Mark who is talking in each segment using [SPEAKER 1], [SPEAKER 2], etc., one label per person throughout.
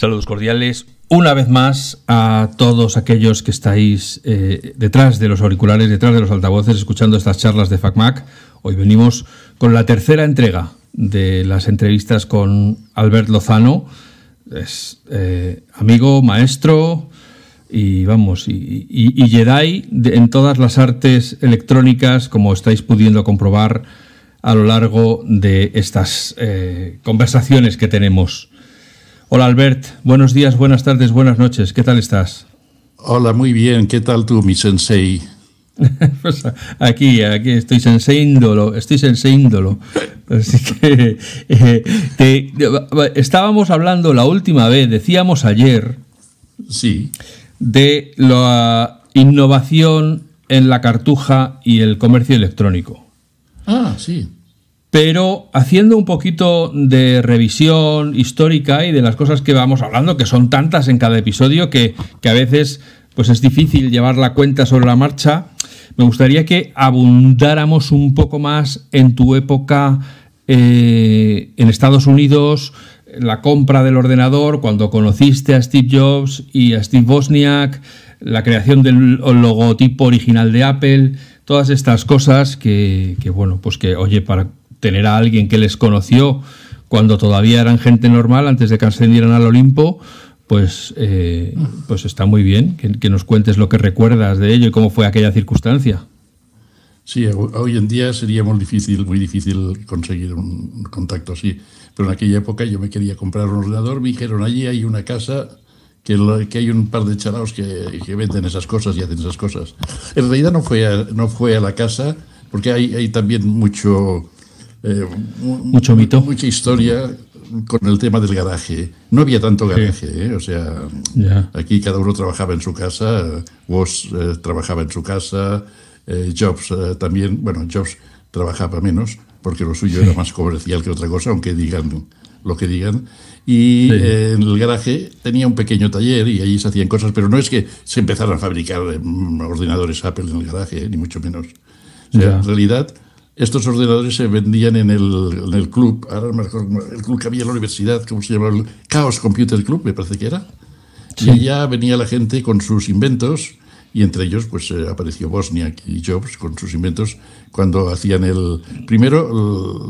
[SPEAKER 1] Saludos cordiales una vez más a todos aquellos que estáis eh, detrás de los auriculares, detrás de los altavoces, escuchando estas charlas de FacMac. Hoy venimos con la tercera entrega de las entrevistas con Albert Lozano. Es eh, amigo, maestro y vamos, y, Jedi en todas las artes electrónicas, como estáis pudiendo comprobar a lo largo de estas eh, conversaciones que tenemos Hola Albert, buenos días, buenas tardes, buenas noches, ¿qué tal estás? Hola, muy bien, ¿qué tal tú, mi sensei? Pues, aquí, aquí estoy senseíndolo, estoy senseíndolo. Así que eh, estábamos hablando la última vez, decíamos ayer, sí. de la innovación en la cartuja y el comercio electrónico.
[SPEAKER 2] Ah, sí.
[SPEAKER 1] Pero haciendo un poquito de revisión histórica y de las cosas que vamos hablando, que son tantas en cada episodio que, a veces pues es difícil llevar la cuenta sobre la marcha, me gustaría que abundáramos un poco más en tu época eh, en Estados Unidos, la compra del ordenador, cuando conociste a Steve Jobs y a Steve Bosniak, la creación del logotipo original de Apple, todas estas cosas que, que bueno, pues que, oye, para tener a alguien que les conoció cuando todavía eran gente normal, antes de que ascendieran al Olimpo, pues, eh, pues está muy bien que, nos cuentes lo que recuerdas de ello y cómo fue aquella circunstancia.
[SPEAKER 2] Sí, hoy en día sería muy difícil, muy difícil conseguir un contacto así. Pero en aquella época yo me quería comprar un ordenador, me dijeron, allí hay una casa que, hay un par de charaos que, venden esas cosas y hacen esas cosas. En realidad no fue a, no fue a la casa, porque hay también mucho eh,
[SPEAKER 1] mucho mito.
[SPEAKER 2] Mucha historia con el tema del garaje. No había tanto garaje, ¿eh? o sea, aquí cada uno trabajaba en su casa, woz eh, trabajaba en su casa, Jobs también, bueno, Jobs trabajaba menos porque lo suyo era más comercial que otra cosa, aunque digan lo que digan. Y en el garaje tenía un pequeño taller y ahí se hacían cosas, pero no es que se empezaran a fabricar mm, ordenadores Apple en el garaje, ni mucho menos. en realidad estos ordenadores se vendían en el, en el club, ahora mejor, el club que había en la universidad, ¿cómo se llamaba? El Chaos Computer Club, me parece que era. Y allá venía la gente con sus inventos, y entre ellos pues eh, apareció Bosniak y Jobs con sus inventos cuando hacían el primero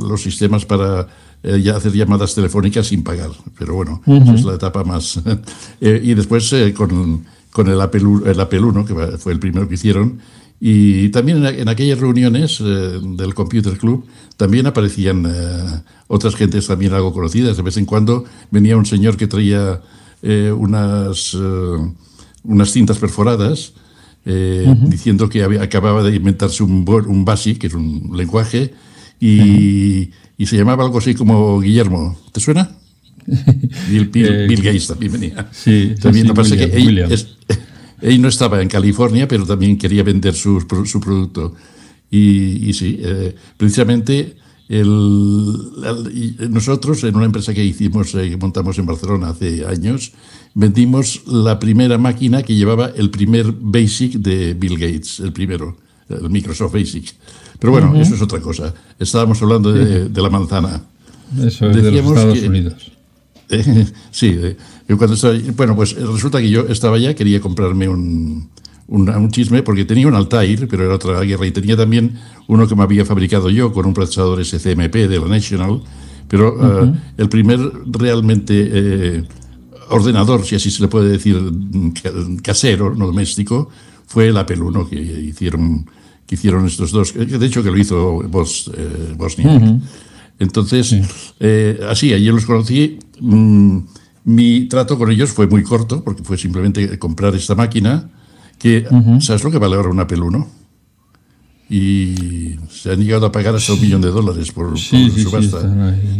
[SPEAKER 2] los sistemas para eh, ya hacer llamadas telefónicas sin pagar pero bueno esa es la etapa más eh, y después con, con, el Apple el 1 que fue el primero que hicieron y también en, aquellas reuniones eh, del Computer Club también aparecían eh, otras gentes también algo conocidas. De vez en cuando venía un señor que traía eh, unas, unas cintas perforadas diciendo que acababa de inventarse un, un BASIC que es un lenguaje, y, se llamaba algo así como Guillermo. ¿Te suena? Bill, Gates también venía. Sí, también él no estaba en California, pero también quería vender su, su producto. Y, sí, eh, precisamente el, nosotros en una empresa que hicimos, eh, montamos en Barcelona hace años, vendimos la primera máquina que llevaba el primer BASIC de Bill Gates, el primero, el Microsoft BASIC. Pero bueno, eso es otra cosa. Estábamos hablando de, la manzana. Eso es de Estados Unidos. sí, eh, cuando bueno, pues resulta que yo estaba allá, quería comprarme un, un, chisme porque tenía un Altair, pero era otra guerra, y tenía también uno que me había fabricado yo con un procesador SCMP de la National, pero ah, el primer realmente eh, ordenador, si así se le puede decir, casero, no doméstico, fue el Apple 1 que hicieron, que hicieron estos dos, de hecho que lo hizo Bos, eh, Bosnia. Entonces, eh, así, ayer los conocí. Mm, mi trato con ellos fue muy corto, porque fue simplemente comprar esta máquina, que, ¿sabes lo que vale ahora una ¿no? Y se han llegado a pagar hasta un millón de dólares por, por sí, subasta.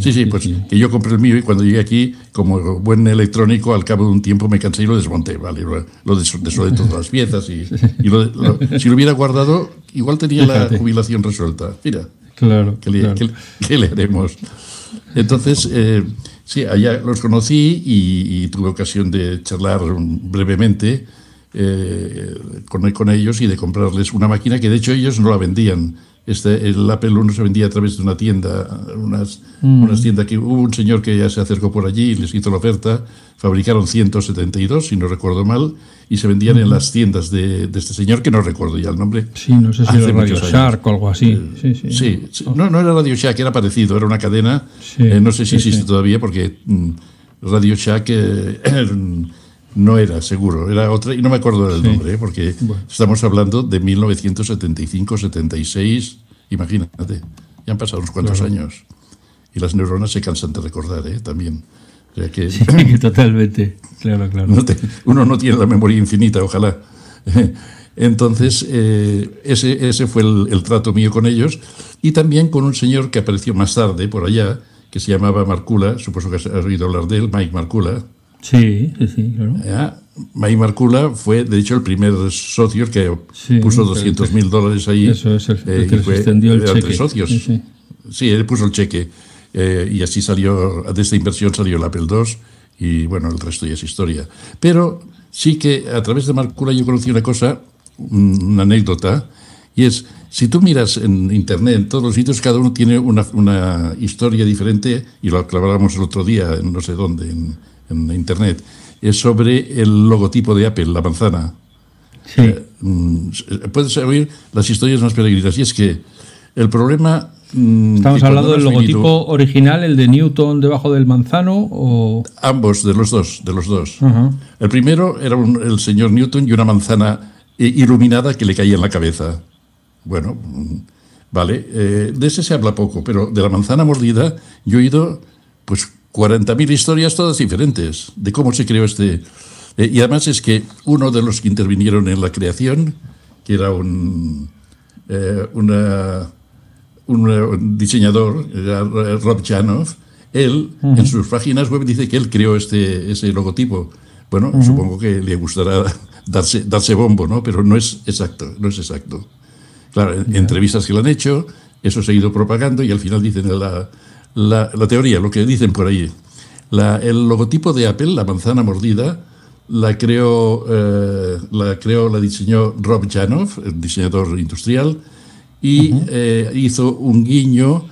[SPEAKER 2] Sí, sí, pues que yo compré el mío y cuando llegué aquí, como buen electrónico, al cabo de un tiempo me cansé y lo desmonté, ¿vale? Lo des todas las piezas y, si lo hubiera guardado, igual tenía la jubilación resuelta. Mira, claro, ¿qué, le, haremos? Entonces... Eh, Sí, allá los conocí y, tuve ocasión de charlar brevemente eh, con, con, ellos y de comprarles una máquina que de hecho ellos no la vendían. Este, el Apple 1 se vendía a través de una tienda, mm. unas, tiendas que hubo un señor que ya se acercó por allí y les hizo la oferta, fabricaron 172, si no recuerdo mal, y se vendían en mm. las tiendas de, este señor, que no recuerdo ya el nombre. Sí, no sé si era Radio Shark o algo así. Eh, sí, sí. sí, No, no era Radio Shark, era parecido, era una cadena,
[SPEAKER 1] eh, no sé si existe
[SPEAKER 2] todavía porque mm, Radio Shack No era, seguro, era otra, y no me acuerdo del nombre, ¿eh? porque estamos hablando de 1975-76, imagínate, ya han pasado unos cuantos años. Y las neuronas se cansan de recordar, ¿eh? También. que, sí,
[SPEAKER 1] totalmente, claro, claro.
[SPEAKER 2] uno no tiene la memoria infinita, ojalá. Entonces, eh, ese, ese, fue el, trato mío con ellos y también con un señor que apareció más tarde por allá, que se llamaba Marcula, supongo que has oído hablar de él, Mike Marcula.
[SPEAKER 1] Sí, sí, claro.
[SPEAKER 2] ¿Ya? May Marcula fue, de hecho, el primer socio que puso 200 mil dólares ahí. Eso es, el, eh, que extendió el cheque. socios. Sí, él puso el cheque. Eh, y así salió, de esta inversión salió el Apple II y bueno, el resto ya es historia. Pero sí que a través de Marcula yo conocí una cosa, una anécdota, y es, si tú miras en Internet, en todos los sitios, cada uno tiene una, historia diferente, y lo hablábamos el otro día, no sé dónde, en, en internet, es sobre el logotipo de Apple, la manzana. Sí. Eh, mm, puedes oír las historias más peregrinas. Y es que el problema.
[SPEAKER 1] Mm, Estamos hablando del logotipo original, el de Newton debajo del manzano o.
[SPEAKER 2] Ambos, de los dos, de los dos. El primero era el señor Newton y una manzana eh, iluminada que le caía en la cabeza. Bueno, mm, vale. Eh, de ese se habla poco, pero de la manzana mordida yo he oído, pues 40.000 historias todas diferentes de cómo se creó este... Eh, y además es que uno de los que intervinieron en la creación, que era un, eh, eh, un diseñador, Rob Janov, él en sus páginas web dice que él creó este, ese logotipo. Bueno, supongo que le gustará darse, darse bombo, ¿no? Pero no es exacto, no es exacto. Claro, entrevistas que le han hecho, eso se ha ido propagando y al final dicen en la la, teoría, lo que dicen por ahí. el logotipo de Apple, la manzana mordida, la creó, eh, la, la diseñó Rob Janoff, el diseñador industrial, y eh, hizo un guiño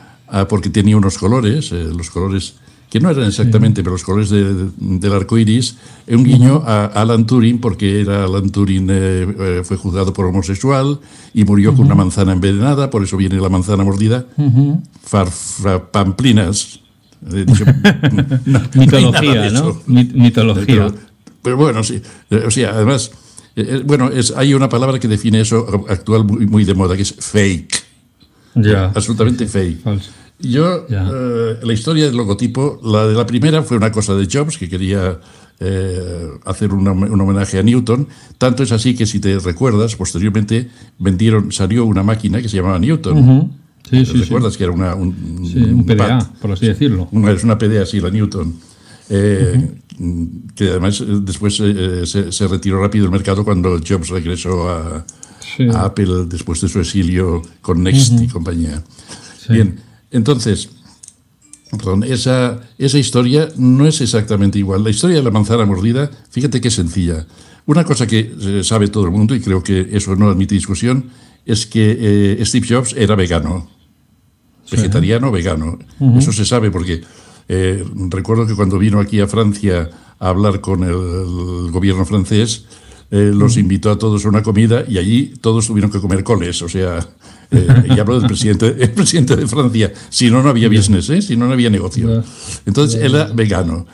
[SPEAKER 2] porque tenía unos colores, eh, los colores que no eran exactamente, pero los colores del arco iris, un guiño a Alan Turing, porque era Alan Turing eh, eh, fue juzgado por homosexual y murió con una manzana envenenada, por eso viene la manzana mordida. Uh pamplinas. Eh,
[SPEAKER 1] mitología, ¿no?
[SPEAKER 2] Mitología. Pero, bueno, sí. O sea, además, bueno, es, hay una palabra que define eso actual muy, muy de moda, que es fake. Ya. Absolutamente fake. Yo, eh, la historia del logotipo, la de la primera fue una cosa de Jobs, que quería eh, hacer un homenaje a Newton. Tanto es así que, si te recuerdas, posteriormente vendieron, salió una máquina que se llamaba Newton. sí, ¿Te acuerdas? recuerdas que era una, un, PDA, por así decirlo? es una PDA, sí, la Newton. Eh, mm, que además después se, retiró rápido del mercado cuando Jobs regresó a, Apple después de su exilio con Next y compañía. Bien, entonces, esa, esa historia no es exactamente igual. La historia de la manzana mordida, fíjate qué sencilla. Una cosa que eh, sabe todo el mundo, y creo que eso no admite discusión, es que eh, Steve Jobs era vegano. Vegetariano, vegano. Eso se sabe porque eh, recuerdo que cuando vino aquí a Francia a hablar con el gobierno francés, eh, los invitó a todos a una comida y allí todos tuvieron que comer coles, o sea, eh, y hablo del presidente, el presidente de Francia, si no, no había business, ¿eh? si no, no había negocio. Entonces, él era vegano.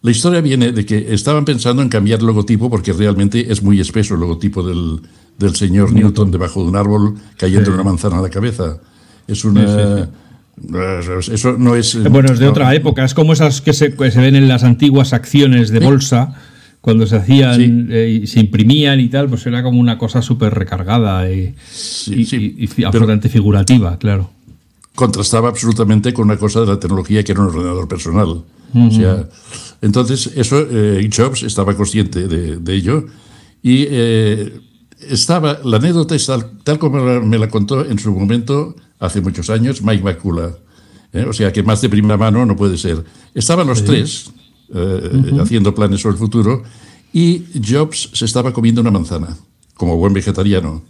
[SPEAKER 2] La historia viene de que estaban pensando en cambiar el logotipo porque realmente es muy espeso el logotipo del, del señor Newton debajo de un árbol cayendo una manzana a la cabeza. Es una... Eh, eso no es. Bueno, es de otra
[SPEAKER 1] época. Es como esas que se, que se, ven en las antiguas acciones de bolsa, cuando se hacían eh, y se imprimían y tal, pues era como una cosa súper recargada eh, y, absolutamente figurativa, claro.
[SPEAKER 2] Contrastaba absolutamente con una cosa de la tecnología que era un ordenador personal. o sea, entonces, eso, eh, Jobs estaba consciente de, ello y eh, estaba, la anécdota es tal, como me la contó en su momento, hace muchos años, Mike Bakula. o sea, que más de primera mano no puede ser. Estaban los tres eh, haciendo planes sobre el futuro, y Jobs se estaba comiendo una manzana, como buen vegetariano.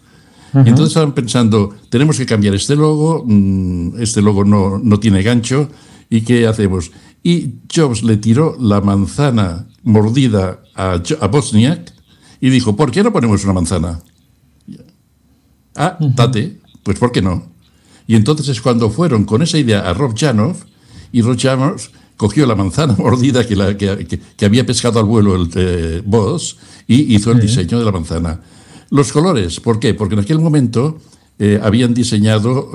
[SPEAKER 2] Entonces estaban pensando, tenemos que cambiar este logo, mm, este logo no, tiene gancho, ¿y qué hacemos? Y Jobs le tiró la manzana mordida a, a Bosniak y dijo, ¿por qué no ponemos una manzana? Ah, date, pues ¿por qué no? Y entonces es cuando fueron con esa idea a Rob Janoff y Rob Janoff cogió la manzana mordida que, la, que, había pescado al vuelo el eh, Boss y hizo el diseño de la manzana. Los colores, ¿por qué? Porque en aquel momento eh, habían diseñado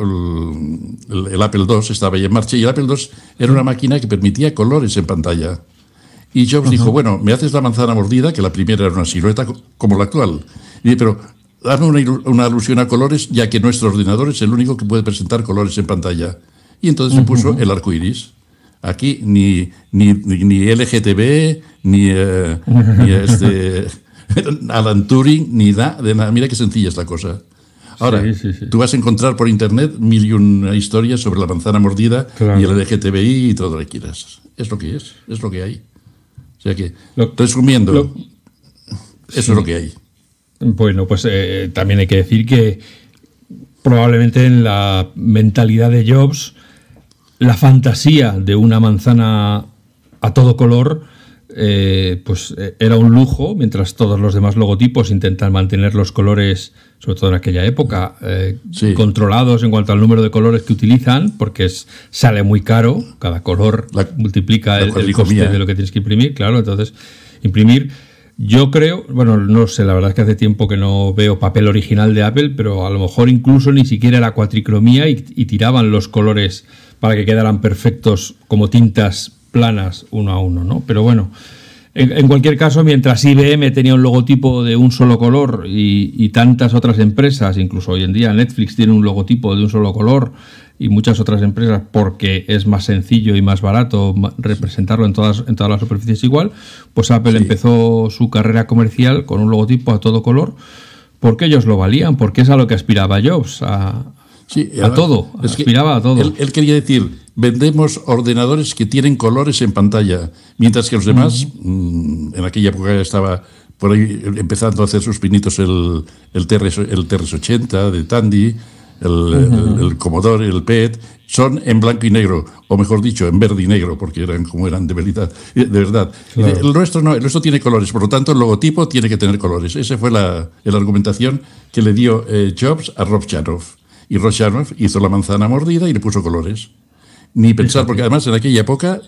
[SPEAKER 2] el, Apple II, estaba ahí en marcha, y el Apple II era una máquina que permitía colores en pantalla. Y Jobs dijo, bueno, me haces la manzana mordida, que la primera era una silueta como la actual. Y pero dame una, una, alusión a colores, ya que nuestro ordenador es el único que puede presentar colores en pantalla. Y entonces se puso el arco iris. Aquí ni, ni, ni LGTB, ni, eh, este, Alan Turing, ni nada, Mira qué sencilla es la cosa. Ahora, tú vas a encontrar por internet mil y una historias sobre la manzana mordida y el LGTBI y todo lo que quieras. Es lo que es,
[SPEAKER 1] es lo que hay. O sea que, resumiendo, eso es lo que hay. Bueno, pues eh, también hay que decir que probablemente en la mentalidad de Jobs la fantasía de una manzana a todo color eh, pues eh, era un lujo, mientras todos los demás logotipos intentan mantener los colores, sobre todo en aquella época, eh, controlados en cuanto al número de colores que utilizan, porque sale muy caro, cada color multiplica el, coste de lo que tienes que imprimir, claro, entonces imprimir... Yo creo, bueno, no sé, la verdad es que hace tiempo que no veo papel original de Apple, pero a lo mejor incluso ni siquiera era cuatricromía y tiraban los colores para que quedaran perfectos como tintas planas uno a uno, ¿no? Pero bueno, en, cualquier caso, mientras IBM tenía un logotipo de un solo color y, tantas otras empresas, incluso hoy en día Netflix tiene un logotipo de un solo color y muchas otras empresas porque es más sencillo y más barato representarlo en todas, en todas las superficies igual, pues Apple empezó su carrera comercial con un logotipo a todo color porque ellos lo valían, porque es a lo que aspiraba Jobs, a, Sí, a, todo, a todo. Él, quería decir, vendemos ordenadores que tienen colores en pantalla,
[SPEAKER 2] mientras que los demás, mm, en aquella época ya estaba por ahí empezando a hacer sus pinitos el, el, TRS, el TRS 80 de Tandy, el, el, Commodore, el PET, son en blanco y negro, o mejor dicho, en verde y negro, porque eran como eran de, verdad. De verdad. El nuestro no, el nuestro tiene colores, por lo tanto el logotipo tiene que tener colores. Esa fue la, argumentación que le dio eh, Jobs a Rob Chanoff. Y Roche hizo la manzana mordida y le puso colores. Ni pensar, porque además en aquella época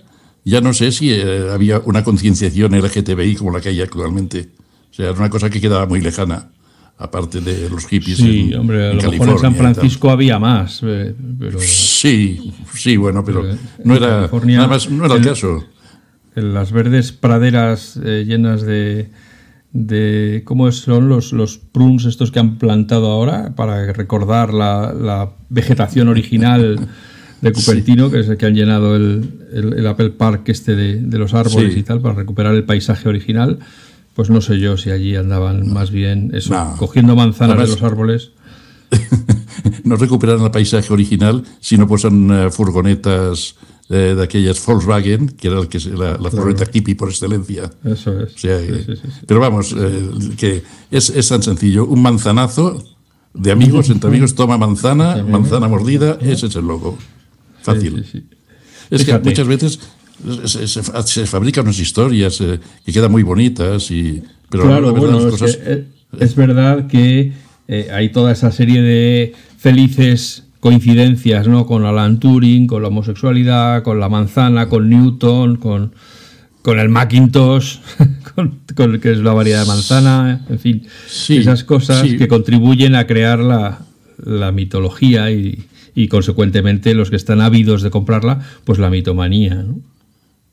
[SPEAKER 2] ya no sé si eh, había una concienciación LGTBI como la que hay actualmente. O sea, era una cosa que quedaba muy lejana, aparte de los hippies. Sí, hombre, a lo mejor en San Francisco
[SPEAKER 1] había más. Eh,
[SPEAKER 2] sí, sí, bueno, pero, no era, nada más, no era el, caso.
[SPEAKER 1] En las verdes praderas eh, llenas de, de cómo son los, los prunes estos que han plantado ahora para recordar la, la vegetación original de Cupertino, que es el que han llenado el, el, Apple Park este de, de los árboles y tal, para recuperar el paisaje original. Pues no sé yo si allí andaban más bien eso, cogiendo manzanas de los árboles. no recuperar el paisaje
[SPEAKER 2] original, sino pues en eh, furgonetas de aquellas Volkswagen, que era el que, la, la tipi hippie por excelencia. Eso es. Eh, pero vamos, eh, que es, tan sencillo. Un manzanazo de amigos, entre amigos, toma manzana, manzana ¿eh? mordida, ese es el logo. Fácil.
[SPEAKER 1] Es que muchas veces
[SPEAKER 2] se, fabrican unas historias que quedan muy bonitas, y, pero claro, bueno,
[SPEAKER 1] es, verdad que hay toda esa serie de felices coincidencias ¿no? con Alan Turing, con la homosexualidad, con la manzana, con Newton, con, con el Macintosh, con, que es la variedad de manzana, en fin, esas cosas que contribuyen a crear la, la mitología y, y, consecuentemente los que están ávidos de comprarla, pues la mitomanía. ¿no?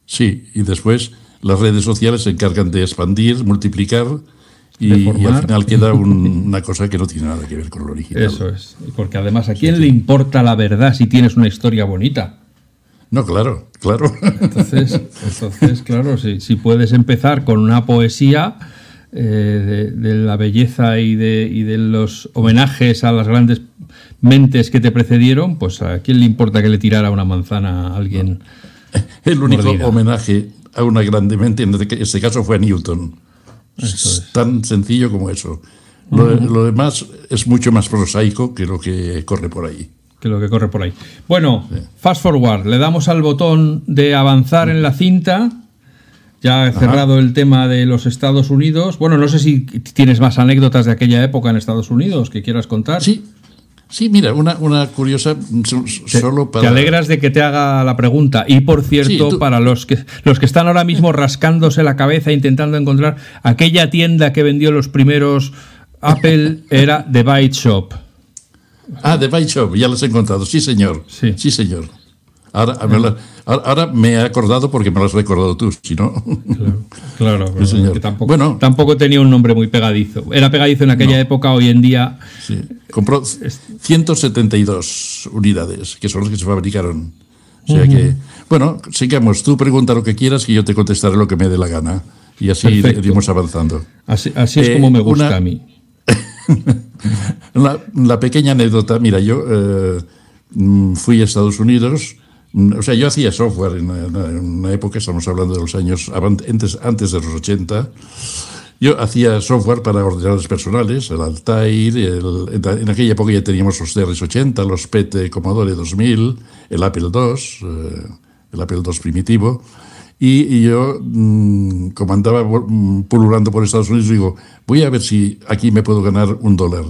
[SPEAKER 1] Sí,
[SPEAKER 2] y después las redes sociales se encargan de expandir, multiplicar y, al final queda una cosa que no tiene nada
[SPEAKER 1] que ver con lo original. Eso es, porque además, ¿a quién le importa la verdad si tienes una historia bonita? No, claro, claro. Entonces, entonces claro, si, puedes empezar con una poesía eh, de, la belleza y de, los homenajes a las grandes mentes que te precedieron, pues a quién le importa que le tirara una manzana a alguien. El único homenaje
[SPEAKER 2] a una grande mente en este, este caso fue a Newton es. Tan sencillo como eso. Lo, demás es mucho más prosaico que lo que corre por ahí.
[SPEAKER 1] Que lo que corre por ahí. Bueno, fast forward, le damos al botón de avanzar en la cinta. Ya he cerrado el tema de los Estados Unidos. Bueno, no sé si tienes más anécdotas de aquella época en Estados Unidos que quieras contar. Sí, Sí, mira, una, una curiosa solo para... Te alegras de que te haga la pregunta. Y por cierto, para los que, los que están ahora mismo rascándose la cabeza intentando encontrar aquella tienda que vendió los primeros Apple era The Byte Shop.
[SPEAKER 2] Ah, The Byte Shop, ya los he encontrado. Sí, señor. Sí, sí señor. Ahora, a ver, Ahora me he acordado porque me lo has recordado
[SPEAKER 1] tú, si no. Claro, claro. tampoco, tenía un nombre muy pegadizo. Era pegadizo en aquella época, hoy en día. Compró 172
[SPEAKER 2] unidades, que son las que se fabricaron. O sea que, bueno, sigamos. Tú pregunta lo que quieras y yo te contestaré lo que me dé la gana. Y así iremos avanzando.
[SPEAKER 1] Así, es eh, como me gusta a
[SPEAKER 2] mí. la, pequeña anécdota. Mira, yo eh, mm, fui a Estados Unidos o sea, yo hacía software en una, época, estamos hablando de los años antes, antes de los 80. Yo hacía software para ordenadores personales, el Altair, en aquella época ya teníamos los trs 80 los PT Commodore 2000, el Apple II, eh, el Apple II primitivo, y, yo mm, como andaba mm, pululando por Estados Unidos digo, voy a ver si aquí me puedo ganar un dólar.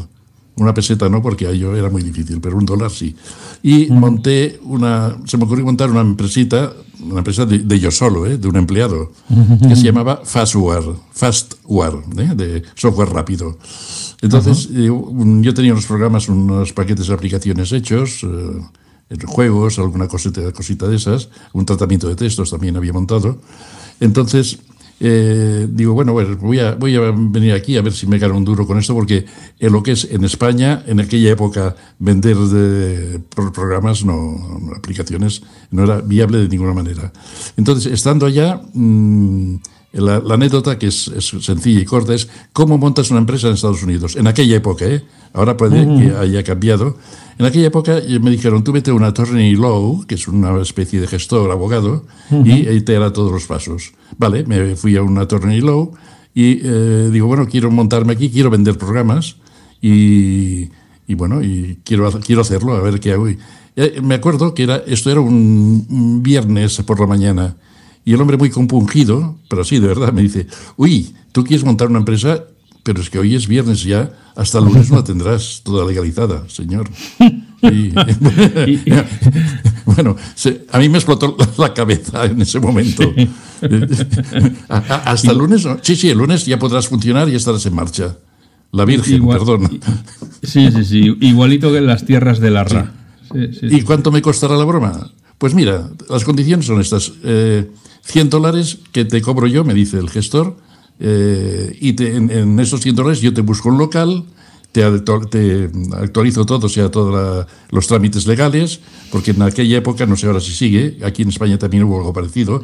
[SPEAKER 2] Una peseta no, porque a yo era muy difícil, pero un dólar sí. Y monté una, se me ocurrió montar una empresita, una empresa de, yo solo, ¿eh? de un empleado, que se llamaba Fastware, Fastware, ¿eh? de software rápido. Entonces, eh, yo, tenía los programas, unos paquetes de aplicaciones hechos, juegos, alguna cosita, cosita de esas, un tratamiento de textos también había montado. Entonces, eh, digo, bueno, voy, a, venir aquí a ver si me gano un duro con esto, porque en lo que es en España, en aquella época, vender programas, no aplicaciones, no era viable de ninguna manera. Entonces, estando allá... Mm, la, anécdota, que es, sencilla y corta, es cómo montas una empresa en Estados Unidos. En aquella época, ¿eh? ahora puede que haya cambiado. En aquella época eh, me dijeron, tú vete a una attorney law, que es una especie de gestor, abogado, y, te hará todos los pasos. Vale, me fui a una attorney law y eh, digo, bueno, quiero montarme aquí, quiero vender programas y, bueno, y quiero, quiero hacerlo, a ver qué hago. me acuerdo que era, esto era un viernes por la mañana y el hombre muy compungido, pero sí, de verdad, me dice, uy, tú quieres montar una empresa, pero es que hoy es viernes ya, hasta el lunes la tendrás toda legalizada, señor. bueno, a mí me explotó la cabeza en ese momento. hasta el lunes, sí, sí, el lunes ya podrás funcionar y estarás en marcha. La Virgen, perdón. Sí, sí, sí, igualito que en las tierras de la RA. ¿Y cuánto me costará la broma? Pues mira, las condiciones son estas. 100 eh, dólares que te cobro yo, me dice el gestor, eh, y en, esos 100 dólares yo te busco un local, te, actualizo todo, o sea, todos los trámites legales, porque en aquella época, no sé ahora si sigue, aquí en España también hubo algo parecido,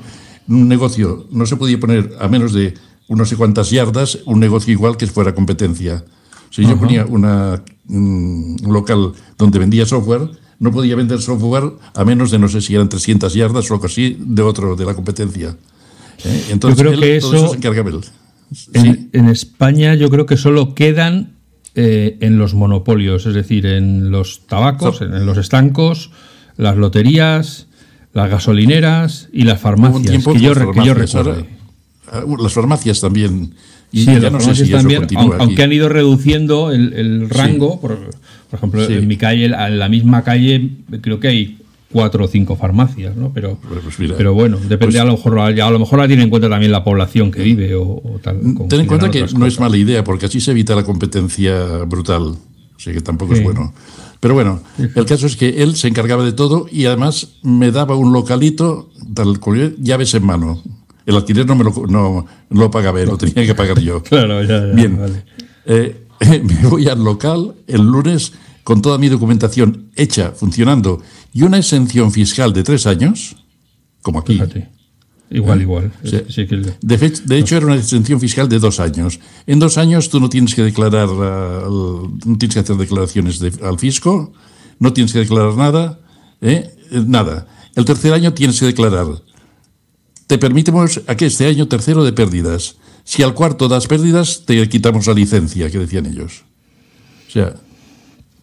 [SPEAKER 2] un negocio no se podía poner a menos de unos sé cuantas yardas un negocio igual que fuera competencia. Si yo ponía una, mm, un local donde vendía software, no podía vender software a menos de no sé si eran 300 yardas o algo así de otro, de la competencia.
[SPEAKER 1] ¿eh? Entonces, yo creo que eso, En, España yo creo que solo quedan eh, en los monopolios, es decir, en los tabacos, en, los estancos, las loterías, las gasolineras y las farmacias, que yo, uh,
[SPEAKER 2] las farmacias también si aunque,
[SPEAKER 1] han ido reduciendo el, rango, por, ejemplo, en mi calle, en la misma calle, creo que hay cuatro o cinco farmacias, ¿no? Pero, pues pero bueno, pues depende a lo mejor, a lo mejor la tiene en cuenta también la población que vive o, mm, Ten en cuenta que no es mala idea, porque así se evita la
[SPEAKER 2] competencia brutal, así que tampoco es bueno. Pero bueno, el caso es que él se encargaba de todo y además me daba un localito, tal, llaves en mano el alquiler no me lo, no, lo pagaba él, lo tenía que pagar yo. claro, ya, ya Bien, eh, me voy al local el lunes con toda mi documentación hecha, funcionando, y una exención fiscal de tres años, como aquí. Fíjate. Igual, eh, igual. de, hecho, era una exención fiscal de dos años. En dos años tú no tienes que declarar, no tienes que hacer declaraciones al fisco, no tienes que declarar nada, ¿eh? nada. El tercer año tienes que declarar te permitimos que este año tercero de pérdidas. Si al cuarto das pérdidas, te quitamos la licencia, que decían ellos. O sea,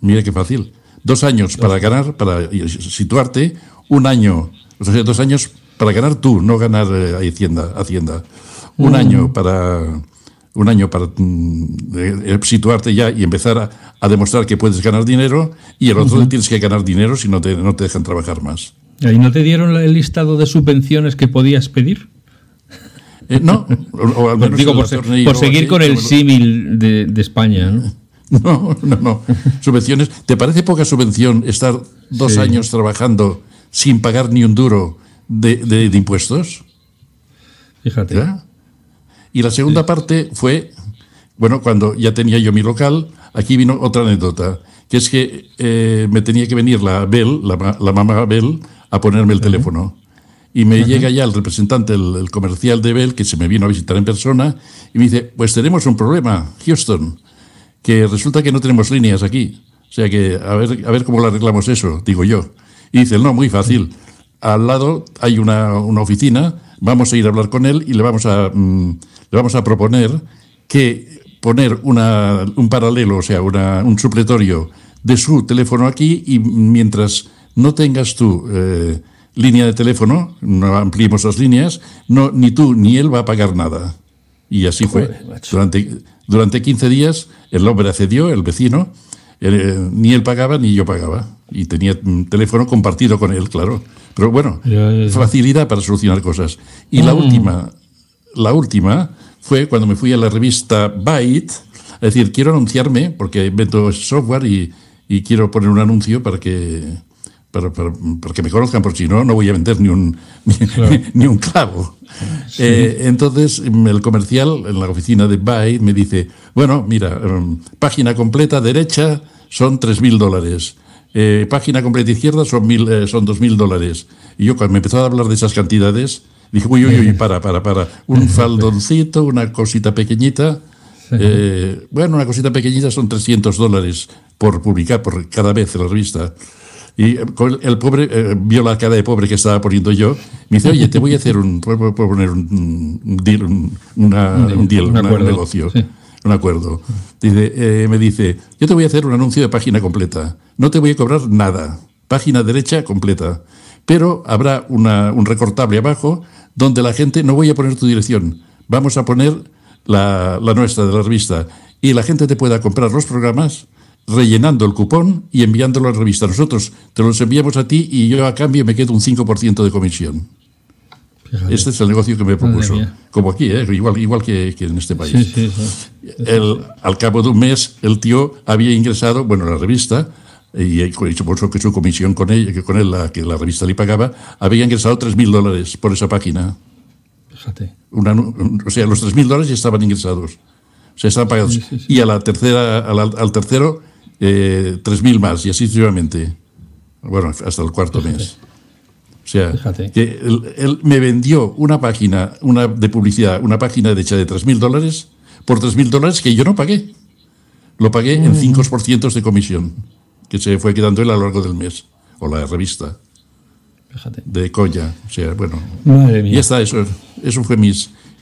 [SPEAKER 2] mira qué fácil. Dos años para ganar, para situarte, un año, o sea, dos años para ganar tú, no ganar eh, Hacienda. Hacienda. Un mm. año para un año para mm, eh, eh, situarte ya y empezar a, demostrar que puedes ganar dinero y el otro día tienes que ganar dinero si no te, no te dejan trabajar más.
[SPEAKER 1] ¿Y no te dieron el listado de subvenciones que podías pedir?
[SPEAKER 2] Eh, no, o al digo, por, seguir con el símil de, España,
[SPEAKER 1] ¿no? No, no,
[SPEAKER 2] Subvenciones. ¿Te parece poca subvención estar dos años trabajando sin pagar ni un duro de, impuestos? Fíjate. Y la segunda parte fue, bueno, cuando ya tenía yo mi local, aquí vino otra anécdota que es que eh, me tenía que venir la Bell, la, mamá Bell, a ponerme el teléfono. Y me llega ya el representante, el, comercial de Bell, que se me vino a visitar en persona, y me dice, pues tenemos un problema, Houston, que resulta que no tenemos líneas aquí. O sea que a ver, a ver cómo lo arreglamos eso, digo yo. Y dice, no, muy fácil. Al lado hay una, oficina, vamos a ir a hablar con él y le vamos a, mm, le vamos a proponer que poner una, un paralelo, o sea, un supletorio de su teléfono aquí y mientras no tengas tú eh, línea de teléfono, no ampliemos las líneas, no, ni tú ni él va a pagar nada. Y así fue. Durante, durante 15 días el hombre accedió, el vecino, eh, ni él pagaba ni yo pagaba. Y tenía un teléfono compartido con él, claro. Pero bueno, facilidad para solucionar cosas. Y la mm. última, la última fue cuando me fui a la revista Byte, es decir, quiero anunciarme, porque invento software y, quiero poner un anuncio para que, para, me conozcan, porque si no, no voy a vender ni un, ni, un clavo. Eh, entonces, el comercial en la oficina de Byte me dice, bueno, mira, em, página completa derecha son 3.000 dólares. Eh, página completa izquierda son, mil, eh, son 2.000 dólares. Y yo cuando me empezó a hablar de esas cantidades, Dije, uy, uy, uy, para, para, para. Un faldoncito, una cosita pequeñita. Eh, bueno, una cosita pequeñita son 300 dólares por publicar, por cada vez en la revista. Y eh, el pobre eh, vio la cara de pobre que estaba poniendo yo. Me dice, oye, te voy a hacer un, poner un, un deal, un, una, un, negocio, un acuerdo. Dice, me dice, yo te voy a hacer un anuncio de página completa. No te voy a cobrar nada. Página derecha completa. Pero habrá un recortable abajo donde la gente, no voy a poner tu dirección, vamos a poner la, nuestra de la revista y la gente te pueda comprar los programas rellenando el cupón y enviándolo a la revista. Nosotros te los enviamos a ti y yo a cambio me quedo un 5% de comisión. Este es el negocio que me propuso. Como aquí, ¿eh? igual, que, en este país. al cabo de un mes, el tío había ingresado, bueno, la revista y supongo que su comisión con, ella, que con él, la que la revista le pagaba, había ingresado 3.000 dólares por esa página. fíjate o sea, los 3.000 dólares ya estaban ingresados. O sea, estaban pagados. Y a la tercera, al tercero, eh, 3.000 más, y así sucesivamente. Bueno, hasta el cuarto mes. O sea, que él, me vendió una página una de publicidad, una página de hecha de 3.000 dólares, por 3.000 dólares que yo no pagué. Lo pagué en 5% de comisión que se fue quedando él a lo largo del mes, o la revista. De Colla, sea, bueno.
[SPEAKER 1] Madre Y está,
[SPEAKER 2] eso, fue mi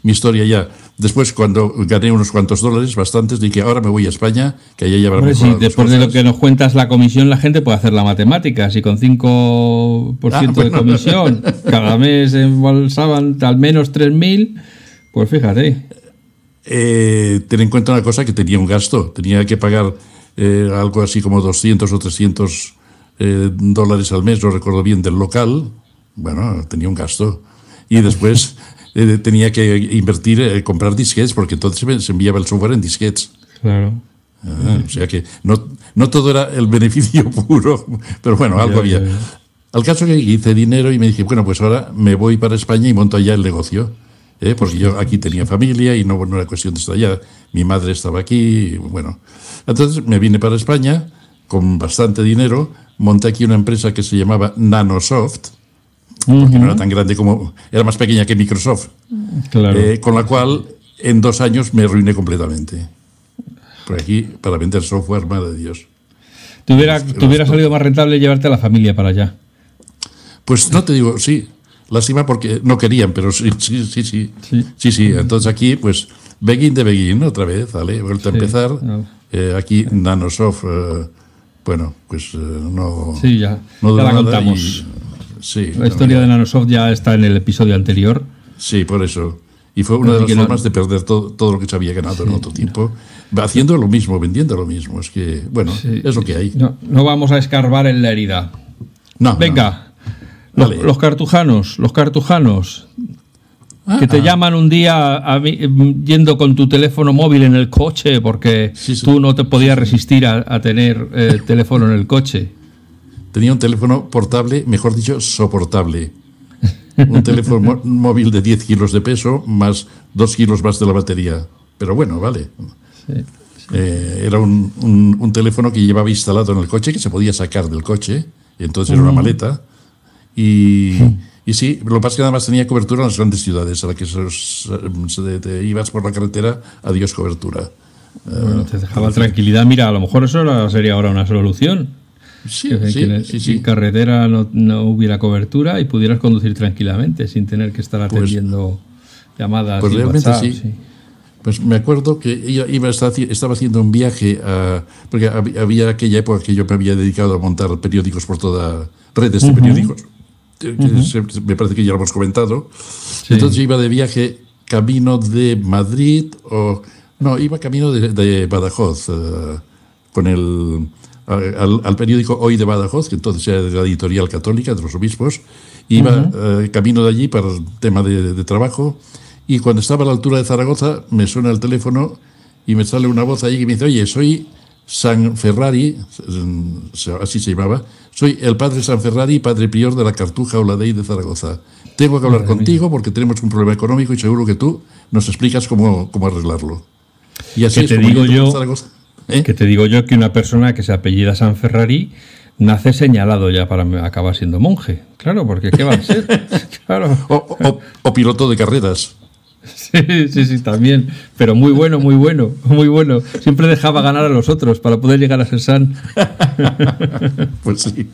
[SPEAKER 2] historia ya. Después, cuando gané unos cuantos dólares, bastantes, dije, ahora me voy a
[SPEAKER 1] España, que allá ya habrá Si después de lo que nos cuentas la comisión, la gente puede hacer la matemática. Si con 5% ah, de comisión cada mes embolsaban al menos 3.000, pues fíjate. Eh, ten en cuenta una cosa, que tenía un gasto.
[SPEAKER 2] Tenía que pagar eh, algo así como 200 o 300 eh, dólares al mes, no recuerdo bien, del local. Bueno, tenía un gasto. Y después eh, tenía que invertir, comprar disquets, porque entonces se enviaba el software en disquets. Claro. Ah, ah. o sea que no, no todo era el beneficio puro, pero bueno, algo había. Al caso que hice dinero y me dije, bueno, pues ahora me voy para España y monto allá el negocio. ¿Eh? porque yo aquí tenía familia y no, bueno era cuestión de estar allá. Mi madre estaba aquí, bueno. Entonces me vine para España con bastante dinero, monté aquí una empresa que se llamaba Nanosoft, no era tan grande como, era más pequeña que Microsoft, claro. Eh, con la cual en dos años me arruiné completamente. Por aquí, para vender software, madre de Dios.
[SPEAKER 1] ¿Te hubiera, este te hubiera salido más rentable llevarte a la familia para allá?
[SPEAKER 2] Pues no te digo, sí, Lástima porque no querían, pero sí, sí, sí, sí. Sí, sí. Entonces aquí, pues, begin de begin, otra vez, ¿vale? Vuelto a empezar. Eh, aquí, Nanosoft, eh, bueno, pues eh, no. Sí, ya. No la contamos. sí, la historia de
[SPEAKER 1] Nanosoft ya está en el episodio anterior. Sí, por eso.
[SPEAKER 2] Y fue una de las formas de perder todo, lo que se había ganado en otro tiempo, haciendo lo mismo,
[SPEAKER 1] vendiendo lo mismo. Es que, bueno, es lo que hay. No, no vamos a escarbar en la herida. No. Venga. Los, cartujanos, los cartujanos. que te ah, ah. llaman un día yendo con tu teléfono móvil en el coche porque tú no te podías resistir a, tener eh, teléfono en el coche. Tenía un teléfono
[SPEAKER 2] portable, mejor dicho, soportable. Un teléfono móvil de 10 kilos de peso más 2 kilos más de la batería. Pero bueno, vale. Eh, era un, teléfono que llevaba instalado en el coche, que se podía sacar del coche, entonces era una mm. maleta Hmm. Y, sí. y lo que pasa es que nada más tenía cobertura en las grandes ciudades, a las que
[SPEAKER 1] se, te ibas por la carretera, adiós cobertura. Bueno, te dejaba tranquilidad. Mira, a lo mejor eso sería ahora una solución. Sí, carretera no, hubiera cobertura y pudieras conducir tranquilamente sin tener que estar pues atendiendo llamadas. Pues
[SPEAKER 2] Pues me acuerdo que ella iba estaba haciendo un viaje, a, porque había aquella época que yo me había dedicado a montar periódicos por toda, redes de periódicos me parece que ya lo hemos comentado. Entonces yo iba de viaje camino de Madrid o... No, iba camino de, Badajoz eh, con el... Al, periódico Hoy de Badajoz, que entonces era de la editorial católica de los obispos, iba eh, camino de allí para el tema de, de trabajo y cuando estaba a la altura de Zaragoza me suena el teléfono y me sale una voz ahí que me dice, oye, soy San Ferrari, así se llamaba, soy el padre San Ferrari, padre prior de la Cartuja Oladey de Zaragoza. Tengo que hablar contigo porque tenemos un problema económico y seguro que tú nos explicas cómo, arreglarlo. Y así te digo yo,
[SPEAKER 1] ¿Eh? Que te digo yo que una persona que se apellida San Ferrari nace señalado ya para acabar siendo monje. Claro, porque ¿qué va a ser? claro. o piloto de carreras. Sí, sí, sí, también. Pero muy bueno, muy bueno, muy bueno. Siempre dejaba ganar a los otros para poder llegar a ser Pues sí.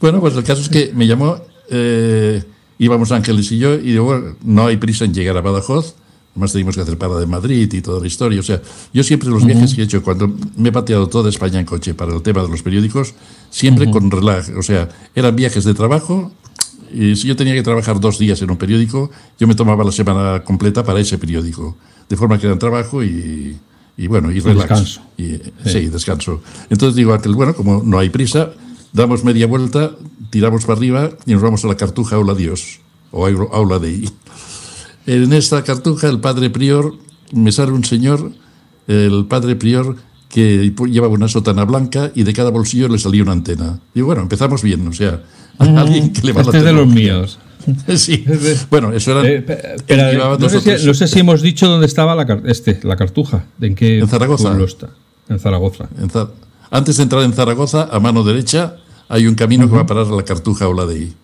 [SPEAKER 1] Bueno, pues el
[SPEAKER 2] caso es que me llamó, eh, íbamos Ángeles y yo, y digo, no hay prisa en llegar a Badajoz. Además teníamos que hacer para de Madrid y toda la historia. O sea, yo siempre los viajes que he hecho, cuando me he pateado toda España en coche para el tema de los periódicos, siempre con relajo. O sea, eran viajes de trabajo y si yo tenía que trabajar dos días en un periódico, yo me tomaba la semana completa para ese periódico. De forma que era trabajo y, y bueno, y Descanso. Y, eh, sí. descanso. Entonces digo bueno, como no hay prisa, damos media vuelta, tiramos para arriba y nos vamos a la cartuja Aula Dios, o Aula de En esta cartuja el padre prior, me sale un señor, el padre prior que llevaba una sotana blanca y de cada bolsillo le salía una antena. Y bueno, empezamos bien, o sea, alguien que le va este la de los míos. sí. Bueno, eso era. Eh, no, sé si, hemos
[SPEAKER 1] dicho dónde estaba la, este, la cartuja. ¿En qué Zaragoza. está? En Zaragoza.
[SPEAKER 2] Antes de entrar en Zaragoza, a mano derecha, hay un camino que va a parar a la cartuja o la de ahí.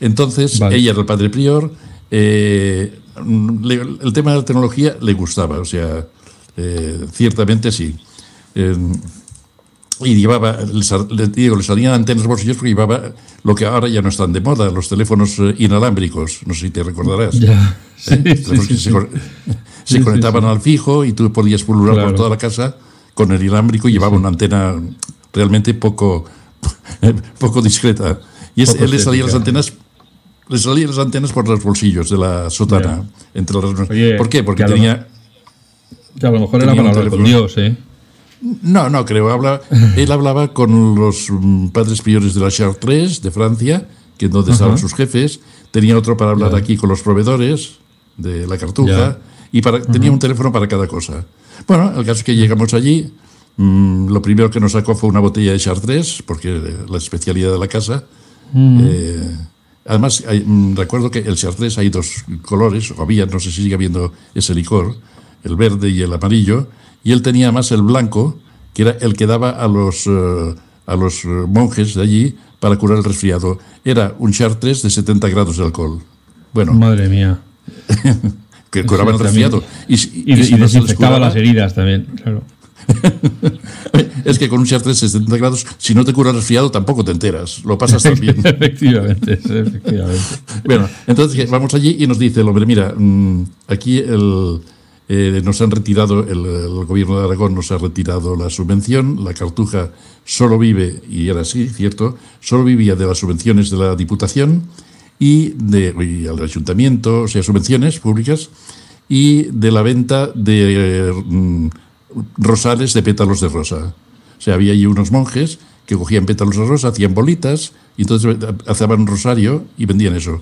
[SPEAKER 2] Entonces, ella era el padre prior. Eh, el tema de la tecnología le gustaba, o sea, eh, ciertamente sí. Eh, y llevaba, les, digo, le salían antenas bolsillos porque llevaba lo que ahora ya no están de moda, los teléfonos eh, inalámbricos, no sé si te recordarás. Eh, se, conectaban al fijo y tú podías pulular por toda la casa con el inalámbrico y llevaba una antena realmente poco, poco discreta. Y él le salía las antenas les salían las antenas por los bolsillos de la sotana. Entre ¿Por qué? Porque tenía.
[SPEAKER 1] a lo mejor era para hablar con Dios, ¿eh?
[SPEAKER 2] No, no creo. Habla, él hablaba con los mm, padres priores de la Chartres, de Francia, que es donde estaban sus jefes. Tenía otro para hablar aquí con los proveedores de la cartuja. Y tenía un teléfono para cada cosa. Bueno, el caso es que llegamos allí. Mm, lo primero que nos sacó fue una botella de Chartres, porque la especialidad de la casa.
[SPEAKER 1] Eh,
[SPEAKER 2] además, mm, recuerdo que el Chartres hay dos colores, o había, no sé si sigue habiendo ese licor, el verde y el amarillo y él tenía más el blanco, que era el que daba a los, eh, a los eh, monjes de allí para curar el resfriado. Era un chartres de 70 grados de alcohol. Bueno. Madre mía.
[SPEAKER 1] que curaba el resfriado. Y, desinfectaba las heridas también, claro.
[SPEAKER 2] es que con un chartres de 70 grados, si no te cura el resfriado, tampoco te enteras. Lo pasas también.
[SPEAKER 1] efectivamente, efectivamente. bueno,
[SPEAKER 2] entonces vamos allí y nos dice el hombre, mira, mm, aquí el eh, nos han retirado, el, gobierno de Aragón nos ha retirado la subvención, la cartuja solo vive, y era así, cierto, solo vivía de las subvenciones de la Diputación y del ayuntamiento, o sea, subvenciones públicas, y de la venta de mm, rosales de pétalos de rosa. O sea, había allí unos monjes que cogían pétalos de rosa, hacían bolitas, y entonces eh, hacían un rosario y vendían eso.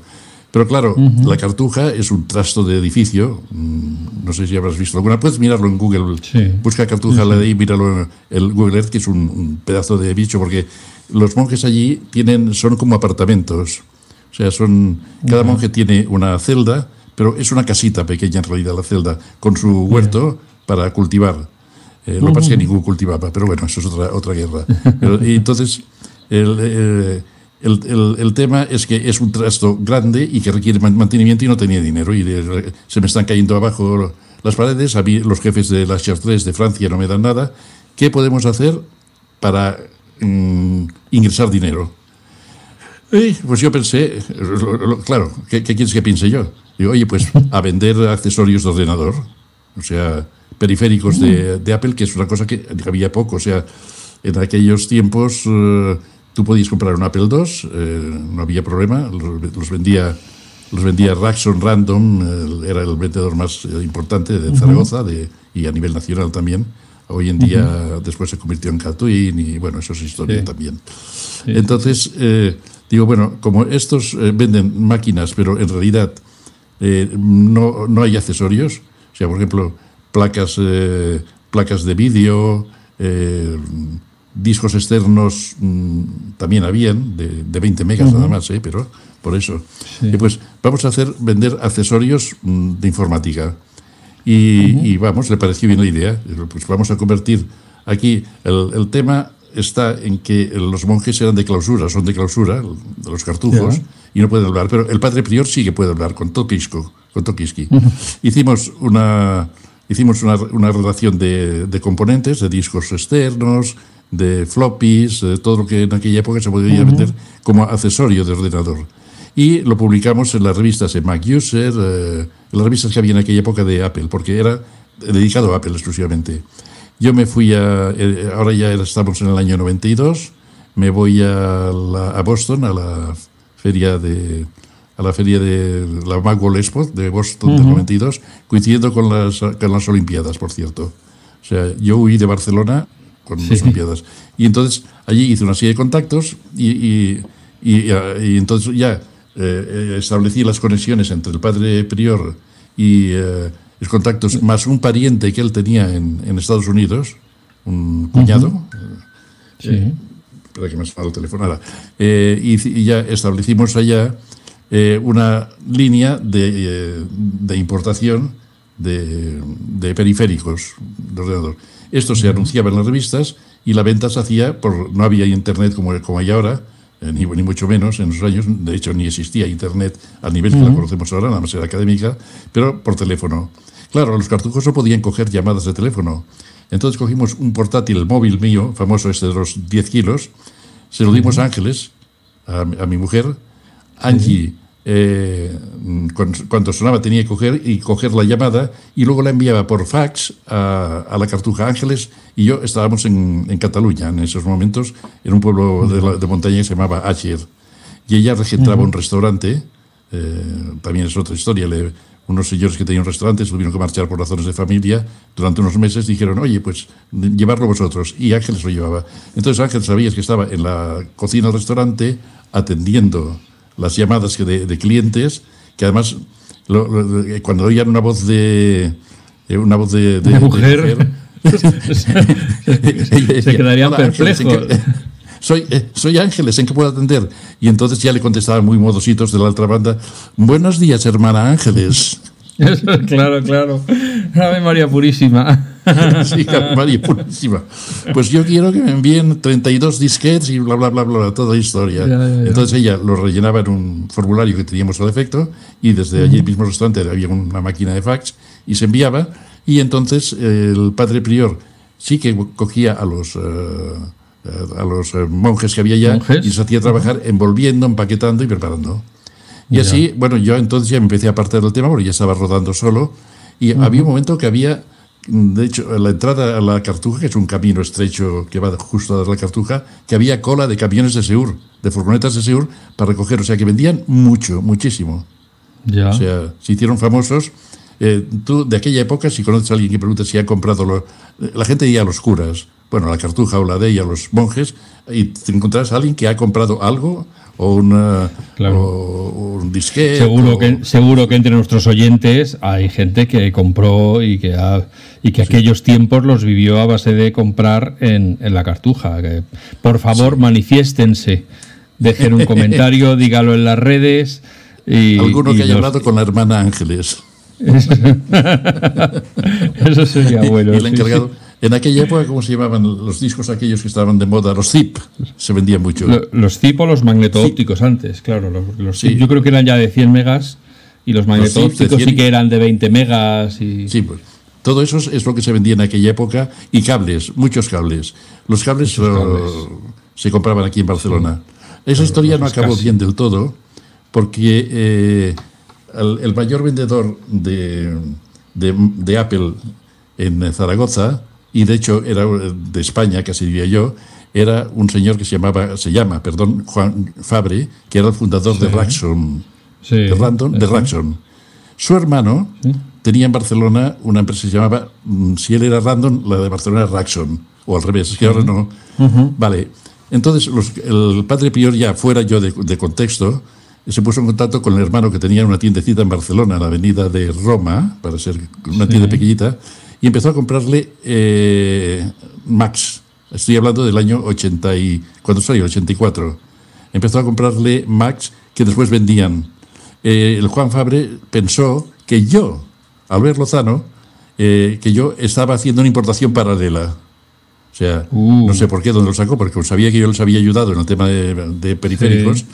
[SPEAKER 2] Pero claro, la cartuja es un trasto de edificio, mm, no sé si habrás visto alguna, puedes mirarlo en Google, busca cartuja, la de míralo en el Google Earth, que es un, pedazo de bicho, porque los monjes allí tienen, son como apartamentos, o sea, son, cada monje tiene una celda, pero es una casita pequeña en realidad la celda, con su huerto para cultivar. Eh, lo que pasa es que ninguno cultivaba, pero bueno, eso es otra, otra guerra. entonces, el eh, el, el, tema es que es un trasto grande y que requiere mantenimiento y no tenía dinero y se me están cayendo abajo las paredes, a mí los jefes de las Chartres de Francia no me dan nada. ¿Qué podemos hacer para mm, ingresar dinero? pues yo pensé, claro, ¿qué, quieres que piense yo? Digo, oye, pues a vender accesorios de ordenador, o sea, periféricos de, de Apple, que es una cosa que había poco, o sea, en aquellos tiempos... Eh, tú podías comprar un Apple II, eh, no había problema, los vendía, los vendía Raxon Random, eh, era el vendedor más eh, importante de Zaragoza y a nivel nacional también. Hoy en día después se convirtió en Catwin y bueno, eso es historia también. Entonces, digo, bueno, como estos venden máquinas, pero en realidad no, hay accesorios, o sea, por ejemplo, placas, placas de vídeo, discos externos mm, también habían, de, 20 megas nada más, ¿eh? pero por eso. Y pues vamos a hacer vender accesorios mm, de informática. Y, vamos, le pareció bien la idea. Pues vamos a convertir aquí el, tema está en que los monjes eran de clausura, son de clausura, de los cartujos, y no pueden hablar, pero el padre prior sí que puede hablar con Tokisko, con Tokiski. Hicimos una hicimos una, una relación de, de componentes, de discos externos, de floppies, todo lo que en aquella época se podía meter como accesorio de ordenador. Y lo publicamos en las revistas en Mac User, en eh, las revistas que había en aquella época de Apple, porque era dedicado a Apple exclusivamente. Yo me fui a, eh, ahora ya estamos en el año 92, me voy a, Boston, a la feria de, a la feria de la Macworld Expo de Boston de del 92, coincidiendo con las, con las Olimpiadas, por cierto. O sea, yo huí de Barcelona y entonces allí hice una serie de contactos y, entonces ya eh, eh, establecí las conexiones entre el padre prior y eh, los contactos, más un pariente que él tenía en, Estados Unidos, un cuñado. que me y, ya establecimos allá una línea de, importación de, de periféricos de ordenador. Esto se anunciaba en las revistas y la venta se hacía por. No había internet como, como hay ahora, eh, ni, mucho menos en los años. De hecho, ni existía internet al nivel que la conocemos ahora, nada más era académica, pero por teléfono. Claro, los cartujos no podían coger llamadas de teléfono. Entonces cogimos un portátil móvil mío, famoso este de los 10 kilos, se lo dimos a Ángeles, a, mi mujer. Angie. Eh, cuando sonaba tenía que coger y coger la llamada y luego la enviaba por fax a, la Cartuja Ángeles y yo estábamos en, Cataluña en esos momentos, en un pueblo de, montaña que se llamaba Acher. Y ella registraba un restaurante, eh, también es otra historia, le, unos señores que tenían un restaurante tuvieron que marchar por razones de familia durante unos meses, dijeron, oye, pues llevarlo vosotros. Y Ángeles lo llevaba. Entonces Ángeles sabías que estaba en la cocina del restaurante atendiendo las llamadas de, de clientes, que además eh, cuando oían una voz de eh, una voz de, mujer, se quedarían perplejos. soy, eh, soy Ángeles, ¿en qué puedo atender? Y entonces ya le contestaban muy modositos de la otra banda, buenos días, hermana Ángeles. claro, claro. Ave María Purísima. Sí, María Purísima. Pues yo quiero que me envíen 32 disquets y bla, bla, bla, bla, toda la historia. Entonces ella lo rellenaba en un formulario que teníamos al defecto y desde allí mismo restaurante había una máquina de fax y se enviaba. Y entonces el padre prior sí que cogía a los... Eh, eh, a los eh, monjes que había allá y se hacía trabajar envolviendo, empaquetando y preparando. Y así, bueno, yo entonces ya empecé a apartar del tema porque ya estaba rodando solo. Y había un momento que había, mm, de hecho, la entrada a la Cartuja, que es un camino estrecho que va justo a la Cartuja, que había cola de camiones de Seur, de furgonetas de Seur, para recoger. O sea, que vendían mucho, muchísimo. ya O sea, se hicieron famosos. Eh, tú, de aquella época, si conoces a alguien que pregunta si ha comprado... Lo, eh, la gente iba a los curas, bueno, a la Cartuja o la de ella, a los monjes, y te encontrarás a alguien que ha comprado algo o, eh,
[SPEAKER 1] claro. un disquete. Seguro, que, seguro que entre nuestros oyentes hay gente que compró y que, y que aquellos tiempos los vivió a base de comprar en, la cartuja. por favor, manifiéstense, dejen un comentario, dígalo en las redes. Y, Alguno que haya hablado con la hermana Ángeles. Eso sería bueno. el encargado, en aquella época,
[SPEAKER 2] ¿cómo se llamaban los discos aquellos que estaban de moda? Los zip, se vendían mucho. los zip
[SPEAKER 1] o los magneto-ópticos antes, claro. Los, yo creo que eran ya de 100 megas y los magnetoópticos sí que eran
[SPEAKER 2] de 20 megas. Y... Sí, pues. Todo eso es lo que se vendía en aquella época y cables, muchos cables. Los cables, se, compraban aquí en Barcelona. Esa historia no acabó bien del todo porque eh, el, mayor vendedor de, de Apple en Zaragoza y de hecho era eh, de España, casi diría yo, era un señor que se llamaba, se llama, perdón, Juan Fabre, que era el fundador de Raxon,
[SPEAKER 1] de, Random, Raxon.
[SPEAKER 2] Su hermano tenía en Barcelona una empresa que se llamaba, mm, si él era Random, la de Barcelona era Raxon, o al revés, es que ahora no. Vale, entonces el padre Prior, ya fuera yo de, de contexto, se puso en contacto con el hermano que tenía una tiendecita en Barcelona, en la avenida de Roma, para ser una tienda pequeñita, y empezó a comprarle eh, Max. Estoy hablando del año 80 y, soy? 84. Empezó a comprarle Max que después vendían. Eh, el Juan Fabre pensó que yo, al ver Lozano, eh, que yo estaba haciendo una importación paralela. O sea, uh. no sé por qué, dónde lo sacó, porque sabía que yo les había ayudado en el tema de, periféricos.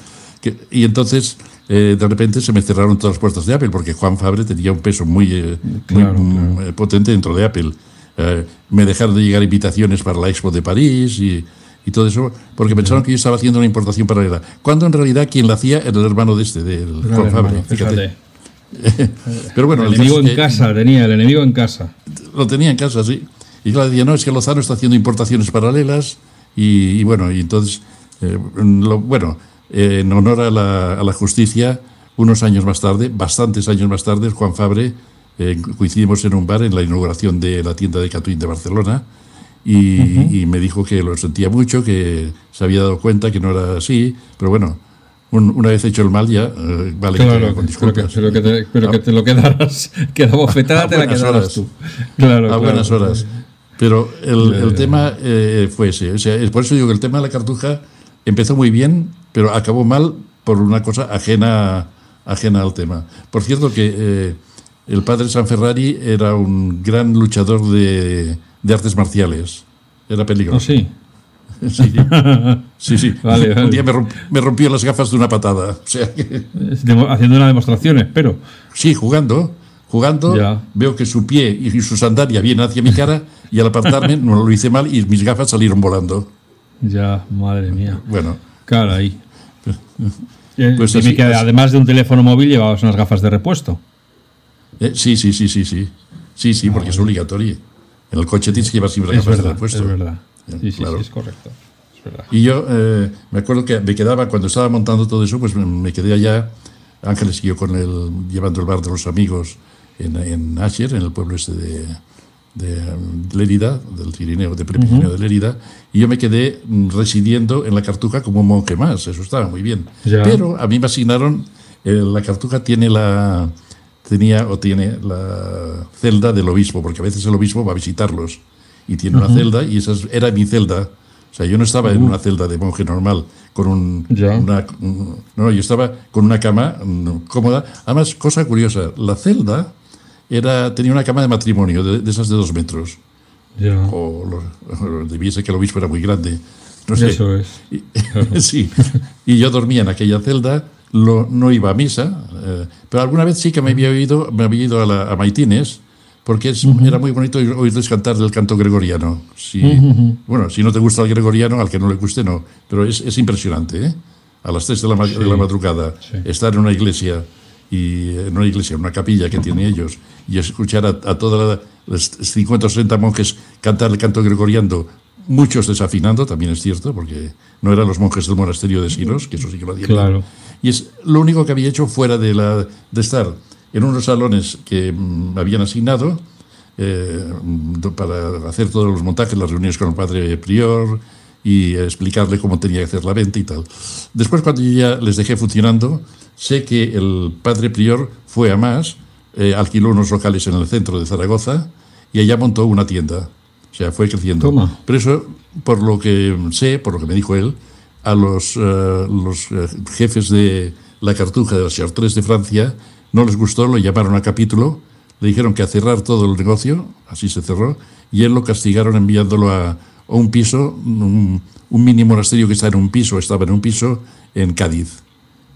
[SPEAKER 2] y entonces eh, de repente se me cerraron todas las puertas de Apple, porque Juan Fabre tenía un peso muy, eh, mm, eh, potente dentro de Apple. me dejaron de llegar invitaciones para la Expo de París y, todo eso, porque pensaron que yo estaba haciendo una importación paralela, cuando en realidad quien la hacía era el hermano de este, del Juan Fabre. fíjate. Pero bueno, el enemigo en casa, tenía el enemigo en casa. Lo tenía en casa, sí. Y claro, decía, no, es que Lozano está haciendo importaciones paralelas y, bueno, y entonces, lo, bueno, en honor a la, justicia, unos años más tarde, bastantes años más tarde, Juan Fabre, eh, coincidimos en un bar en la inauguración de la tienda de Catuín de Barcelona y, me dijo que lo sentía mucho, que se había dado cuenta que no era así, pero bueno. una vez hecho el mal ya, eh, vale que con Pero que, te, lo quedarás, que la bofetada te la quedarás tú. a buenas horas. Pero el, eh. tema fue ese. O por eso digo que el tema de la cartuja empezó muy bien pero acabó mal por una cosa ajena, ajena al tema. Por cierto que eh, el padre San Ferrari era un gran luchador de, artes marciales, era peligroso.
[SPEAKER 1] Oh, sí. Sí, sí. Un día
[SPEAKER 2] me, rompió las gafas de una patada. sea
[SPEAKER 1] Haciendo una demostración, pero... Sí, jugando. Jugando,
[SPEAKER 2] veo que su pie y su sandalia vienen hacia mi cara y al apartarme no lo hice mal y mis gafas salieron
[SPEAKER 1] volando. Ya, madre mía. Bueno. ahí pues además de un teléfono móvil llevabas unas gafas de repuesto. sí, sí, sí, sí,
[SPEAKER 2] sí. Sí, sí, porque es obligatorio. En el coche tienes que llevar siempre las gafas de repuesto. Es verdad.
[SPEAKER 1] Sí, sí, es correcto.
[SPEAKER 2] Y yo me acuerdo que me quedaba, cuando estaba montando todo eso, pues me, quedé allá, Ángeles siguió con el, llevando el bar de los amigos en, en Asher, en el pueblo este de, de Lérida, del Pirineo, de Prepirineo de Lérida, y yo me quedé mm, residiendo en la Cartuja como un monje más, eso estaba muy bien. Pero a mí me asignaron, eh, la Cartuja tiene la, tenía o tiene la celda del obispo, porque a veces el obispo va a visitarlos y tiene una celda y esa era mi celda. O sea, yo no estaba en una celda de monje normal, con un, No, yo estaba con una cama mm, cómoda. Además, cosa curiosa, la celda era, tenía una cama de matrimonio, de, esas de dos metros. O debiese que el obispo era muy grande. Eso es. Y, sí. Y yo dormía en aquella celda, lo, no iba a misa, eh, pero alguna vez sí que me había ido, me había ido a, la, Maitines, porque era muy bonito oírles cantar del canto gregoriano. Bueno, si no te gusta el gregoriano, al que no le guste, no. Pero es, es impresionante, ¿eh? A las 3 de la, madrugada, estar en una iglesia y en una iglesia, en una capilla que tienen ellos, y escuchar a, todos todas las 50 o 60 monjes cantar el canto gregoriano, muchos desafinando, también es cierto, porque no eran los monjes del monasterio de Silos, que eso sí que lo hacían. Claro. Y es lo único que había hecho fuera de, la, de estar en unos salones que me mm, habían asignado eh, mm, para hacer todos los montajes, las reuniones con el padre prior, y explicarle cómo tenía que hacer la venta y tal. Después, cuando yo ya les dejé funcionando, sé que el padre prior fue a más, eh, alquiló unos locales en el centro de Zaragoza y allá montó una tienda. O sea, fue creciendo. Pero eso, por lo que sé, por lo que me dijo él, a los, eh, los eh, jefes de la cartuja de los Chartres de Francia no les gustó, lo llamaron a capítulo, le dijeron que a cerrar todo el negocio, así se cerró, y él lo castigaron enviándolo a o un piso, un, mini monasterio que estaba en un piso, estaba en un piso en Cádiz.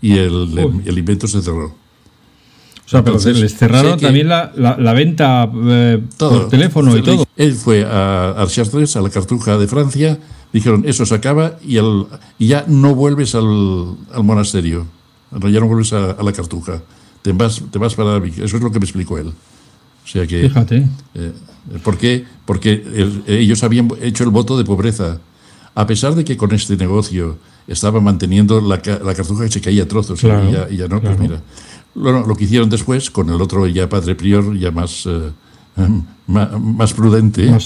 [SPEAKER 2] Y el, invento se cerró. O
[SPEAKER 1] sea, pero les cerraron también la, la, venta eh, todo, por teléfono y todo.
[SPEAKER 2] Él fue a Archastres, a la Cartuja de Francia, dijeron, eso se acaba y, el, y ya no vuelves al, monasterio, ya no vuelves a, la Cartuja, te vas, te vas para Eso es lo que me explicó él. O sea que... Fíjate. Eh, ¿Por qué? Porque ellos habían hecho el voto de pobreza. A pesar de que con este negocio estaba manteniendo la, la cartuja que se caía a trozos ¿eh? y, ya, no, pues mira. Lo, que hicieron después con el otro ya padre prior, ya más, eh, em, más, prudente, eh,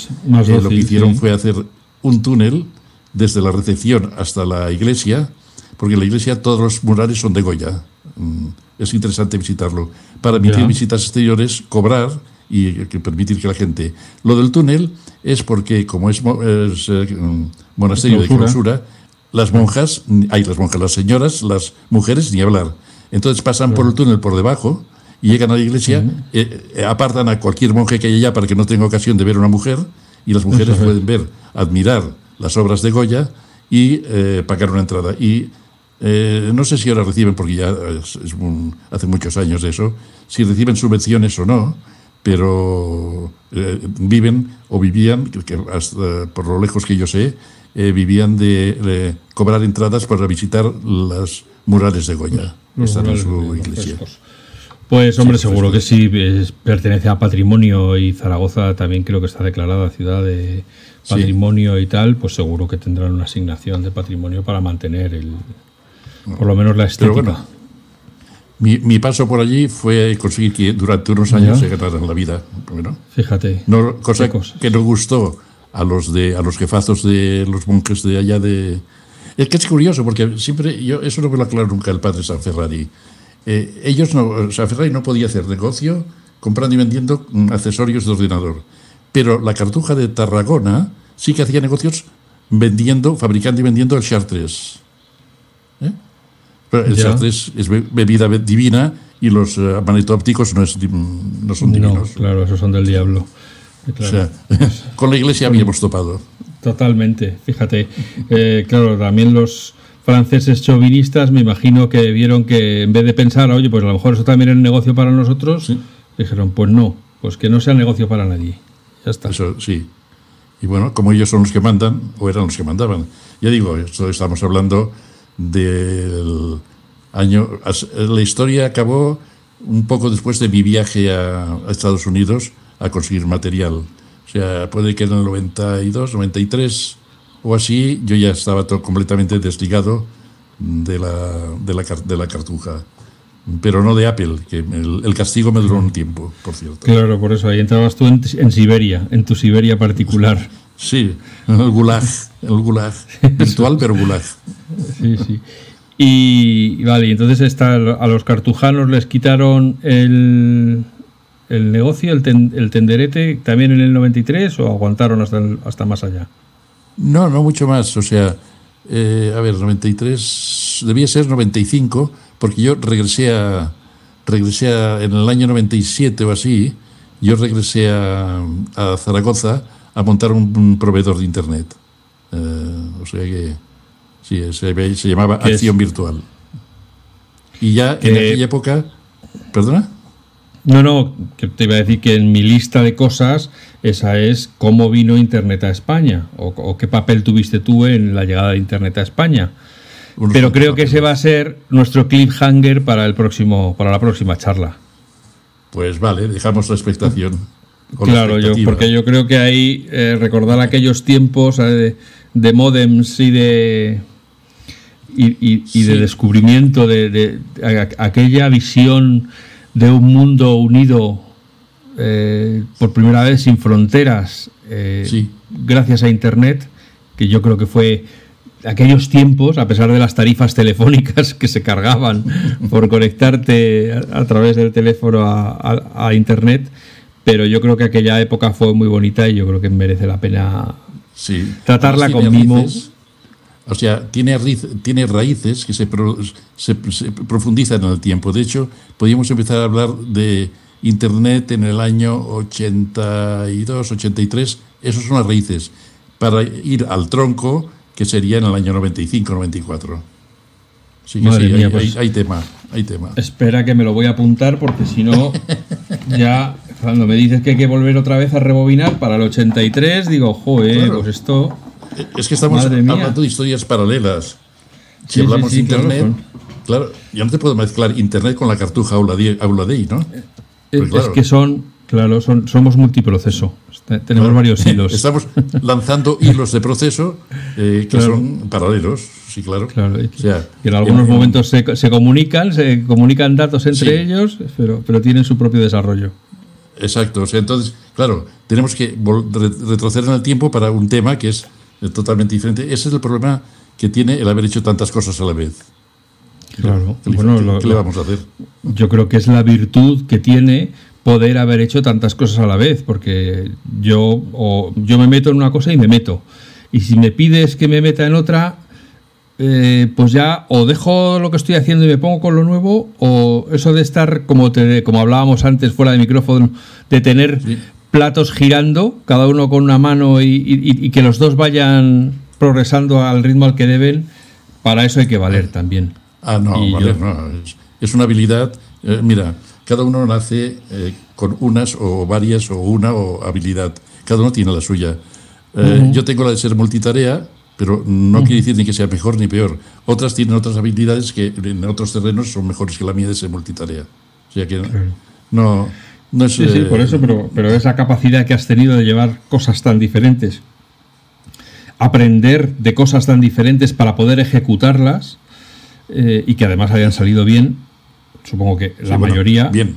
[SPEAKER 2] lo que hicieron fue hacer un túnel desde la recepción hasta la iglesia, porque en la iglesia todos los murales son de Goya. Mm, es interesante visitarlo. Para emitir visitas exteriores, cobrar y permitir que la gente. Lo del túnel es porque, como es, eh, mm, monasterio de clausura, las ah. monjas, hay las monjas, las señoras, las mujeres, ni hablar. Entonces pasan por el túnel por debajo y llegan a la iglesia, eh, eh, apartan a cualquier monje que haya allá para que no tenga ocasión de ver a una mujer, y las mujeres pueden ver, admirar las obras de Goya y pagar una entrada. Y no sé si ahora reciben, porque ya es hace muchos años de eso, si reciben subvenciones o no, pero eh, viven o vivían, que por lo lejos que yo sé, eh, vivían de cobrar entradas para visitar las murales de Goya, están en su iglesia.
[SPEAKER 1] Pues hombre, seguro que sí, pertenece a patrimonio y Zaragoza también creo que está declarada ciudad de patrimonio y tal, pues seguro que tendrán una asignación de patrimonio para mantener el, por lo menos la estética.
[SPEAKER 2] Mi, paso por allí fue conseguir que durante unos años se ganaran la vida. Fíjate. No, cosa que no gustó a los, de, a los jefazos de los monjes de allá de... Es que es curioso, porque siempre, yo eso no me lo aclaró nunca el padre San Ferrari. Eh, ellos no, no podía hacer negocio comprando y vendiendo mm, accesorios de ordenador. Pero la cartuja de Tarragona sí que hacía negocios vendiendo, fabricando y vendiendo el Chartres. Pero el sartre es, bebida divina y los uh, eh, manitópticos no, es, no son divinos. No, claro,
[SPEAKER 1] esos son del diablo. O con la iglesia habíamos topado. Totalmente, fíjate. Eh, claro, también los franceses chauvinistas me imagino que vieron que en vez de pensar, oye, pues a lo mejor eso también es un negocio para nosotros, dijeron, pues no, pues que no sea negocio para nadie.
[SPEAKER 2] Ya está. Eso sí. Y bueno, como ellos son los que mandan, o eran los que mandaban, ya digo, esto estamos hablando del año... La historia acabó un poco después de mi viaje a, Estados Unidos a conseguir material. O sea, puede que en el 92, 93 o así, yo ya estaba todo completamente desligado de la, de la, de la cartuja pero no de Apple, que el, castigo me duró un tiempo, por cierto.
[SPEAKER 1] Claro, por eso ahí entrabas tú en Siberia, en tu Siberia particular. Sí, el gulag, el gulag, virtual pero gulag. Sí, sí. Y vale, entonces está, a los cartujanos les quitaron el, el negocio, el, el, tenderete, también en el 93 o aguantaron hasta, más allá? No, no mucho más. O sea, eh, a ver, 93, debía ser 95,
[SPEAKER 2] porque yo regresé a, regresé en el año 97 o así, yo regresé a, a Zaragoza a montar un, proveedor de Internet. Eh, o sea que sí, se, llamaba acción virtual.
[SPEAKER 1] Y ya en aquella época... ¿Perdona? No, no, te iba a decir que en mi lista de cosas esa es cómo vino Internet a España o, qué papel tuviste tú en la llegada de Internet a España. Pero creo que ese va a ser nuestro cliffhanger para, el próximo, para la próxima charla. Pues vale, dejamos la expectación claro, yo, porque yo creo que ahí eh, recordar aquellos tiempos eh, de, modems y de y, de descubrimiento de, aquella visión de un mundo unido eh, por primera vez sin fronteras gracias a internet que yo creo que fue aquellos tiempos, a pesar de las tarifas telefónicas que se cargaban por conectarte a, través del teléfono a Internet, pero yo creo que aquella época fue muy bonita y yo creo que merece la pena tratarla con mimo. O sea, tiene, tiene raíces que se,
[SPEAKER 2] profundizan en el tiempo. De hecho, podríamos empezar a hablar de Internet en el año 82, 83. Esas son las raíces. Para ir al tronco, que sería en el año 95, 94. Sí, sí, pues hay tema,
[SPEAKER 1] hay tema. Espera que me lo voy a apuntar porque si no, ya cuando me dices que hay que volver otra vez a rebobinar para el 83, digo, joder, pues esto. E-, es que estamos hablando de historias paralelas.
[SPEAKER 2] Si hablamos de Internet,
[SPEAKER 1] claro, ya no te
[SPEAKER 2] puedo mezclar Internet con la cartuja Aula, de, ¿no? Eh,
[SPEAKER 1] es, que son, claro, son, somos multiproceso. Este, tenemos varios hilos. Estamos
[SPEAKER 2] lanzando hilos de proceso eh, que son paralelos, sí, claro. y, en algunos eh, momentos
[SPEAKER 1] se, se, comunican, se comunican datos entre ellos, pero, pero tienen su propio desarrollo.
[SPEAKER 2] Exacto, o sea, entonces, claro, tenemos que retroceder en el tiempo para un tema que es eh, totalmente diferente. Ese es el problema que tiene el haber hecho tantas cosas a la vez.
[SPEAKER 1] Claro, ¿Qué, bueno, le vamos a hacer? Yo creo que es la virtud que tiene poder haber hecho tantas cosas a la vez, porque yo, o yo me meto en una cosa y me meto. Y si me pides que me meta en otra, eh, pues ya o dejo lo que estoy haciendo y me pongo con lo nuevo, o eso de estar, como, como hablábamos antes fuera de micrófono, de tener platos girando, cada uno con una mano y, que los dos vayan progresando al ritmo al que deben, para eso hay que valer también. Ah, no, no.
[SPEAKER 2] Es una habilidad, eh, mira, cada uno nace eh, con unas o varias o una o habilidad, cada uno tiene la suya. Yo tengo la de ser multitarea, pero no quiere decir ni que sea mejor ni peor. Otras tienen otras habilidades que en otros terrenos son mejores que la mía de ser multitarea. O sea que
[SPEAKER 1] no, no es, Sí, por eh, eso, pero, esa capacidad que has tenido de llevar cosas tan diferentes, aprender de cosas tan diferentes para poder ejecutarlas eh, y que además hayan salido bien. Supongo que la mayoría. Bien,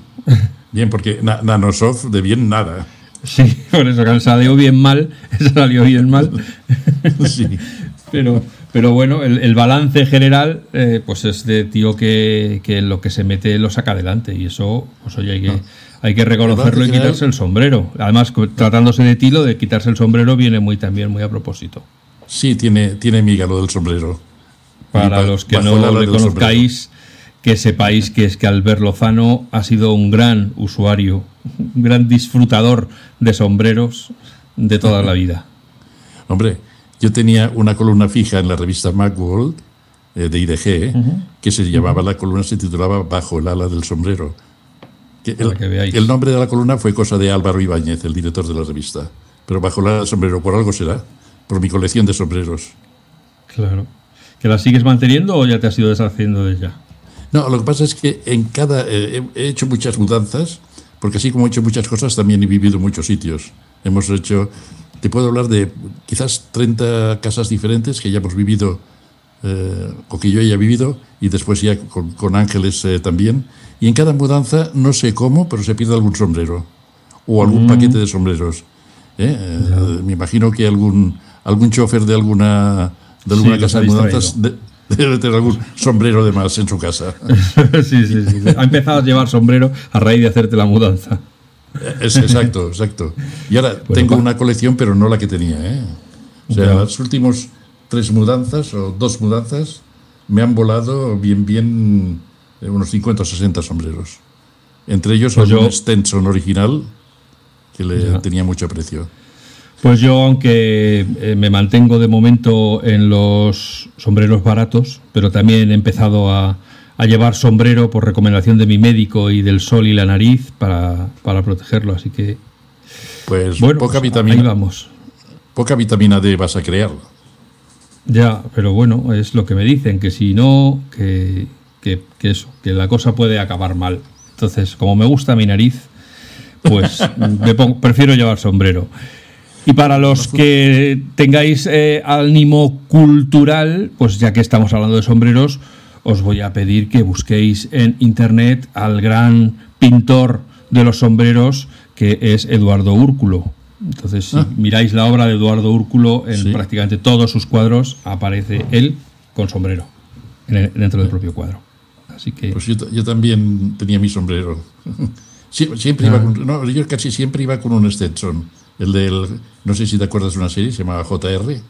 [SPEAKER 1] bien, porque no Nanosoft de bien nada. Sí, por eso que salió bien mal, salió bien mal. pero, pero bueno, el, balance general eh, pues es de tío que, lo que se mete lo saca adelante y eso, pues ah. hay que, reconocerlo y quitarse el sombrero. Además, tratándose de tilo, de quitarse el sombrero viene muy también muy a propósito. Sí, tiene, tiene miga lo del sombrero. Para, los que no lo reconozcáis que sepáis que es que Albert Lozano ha sido un gran usuario, un gran disfrutador de sombreros de toda la vida. Hombre, yo tenía
[SPEAKER 2] una columna fija en la revista Macworld eh, de IDG que se llamaba, la columna se titulaba Bajo el ala del sombrero. el, el, nombre de la columna fue cosa de Álvaro Ibáñez, el director de la revista. Pero bajo el ala del sombrero, por algo será, por mi colección de sombreros.
[SPEAKER 1] Claro. ¿Que la sigues manteniendo o ya te has ido deshaciendo de ella? No, lo
[SPEAKER 2] que pasa es que en cada eh, he hecho muchas mudanzas, porque así como he hecho muchas cosas, también he vivido muchos sitios. Hemos hecho, te puedo hablar de quizás 30 casas diferentes que ya hemos vivido, eh, o que yo haya vivido, y después ya con, Ángeles eh, también. Y en cada mudanza, no sé cómo, pero se pierde algún sombrero, o algún mm. paquete de sombreros. Me imagino que algún, algún chofer de alguna, de alguna casa de mudanzas... debe tener algún sombrero de más en su casa. sí, sí, sí,
[SPEAKER 1] Ha empezado a llevar sombrero a raíz de hacerte la mudanza.
[SPEAKER 2] Eh, es, exacto, exacto. Y ahora tengo una colección, pero no la que tenía. ¿eh? O sea, las últimas tres mudanzas o dos mudanzas me han volado bien, bien eh, unos 50 o 60 sombreros. Entre ellos pues un Stenson original que le tenía mucho aprecio.
[SPEAKER 1] Pues yo, aunque eh, me mantengo de momento en los sombreros baratos, pero también he empezado a, llevar sombrero por recomendación de mi médico y del sol y la nariz para, para protegerlo. Así que. Pues bueno, poca pues vitamina. Ahí vamos. Poca vitamina D vas a crear. Ya, pero bueno, es lo que me dicen, que si no, que, que, que eso, que la cosa puede acabar mal. Entonces, como me gusta mi nariz, pues me prefiero llevar sombrero. Y para los que tengáis eh, ánimo cultural, pues ya que estamos hablando de sombreros, os voy a pedir que busquéis en internet al gran pintor de los sombreros, que es Eduardo Úrculo. Entonces, si ah. miráis la obra de Eduardo Úrculo, en prácticamente todos sus cuadros aparece él con sombrero, dentro del propio cuadro. Así que... Pues
[SPEAKER 2] yo, también tenía mi sombrero. siempre iba ah. no, yo casi siempre iba con un Stetson el del, no sé si te acuerdas de una serie, se llamaba JR.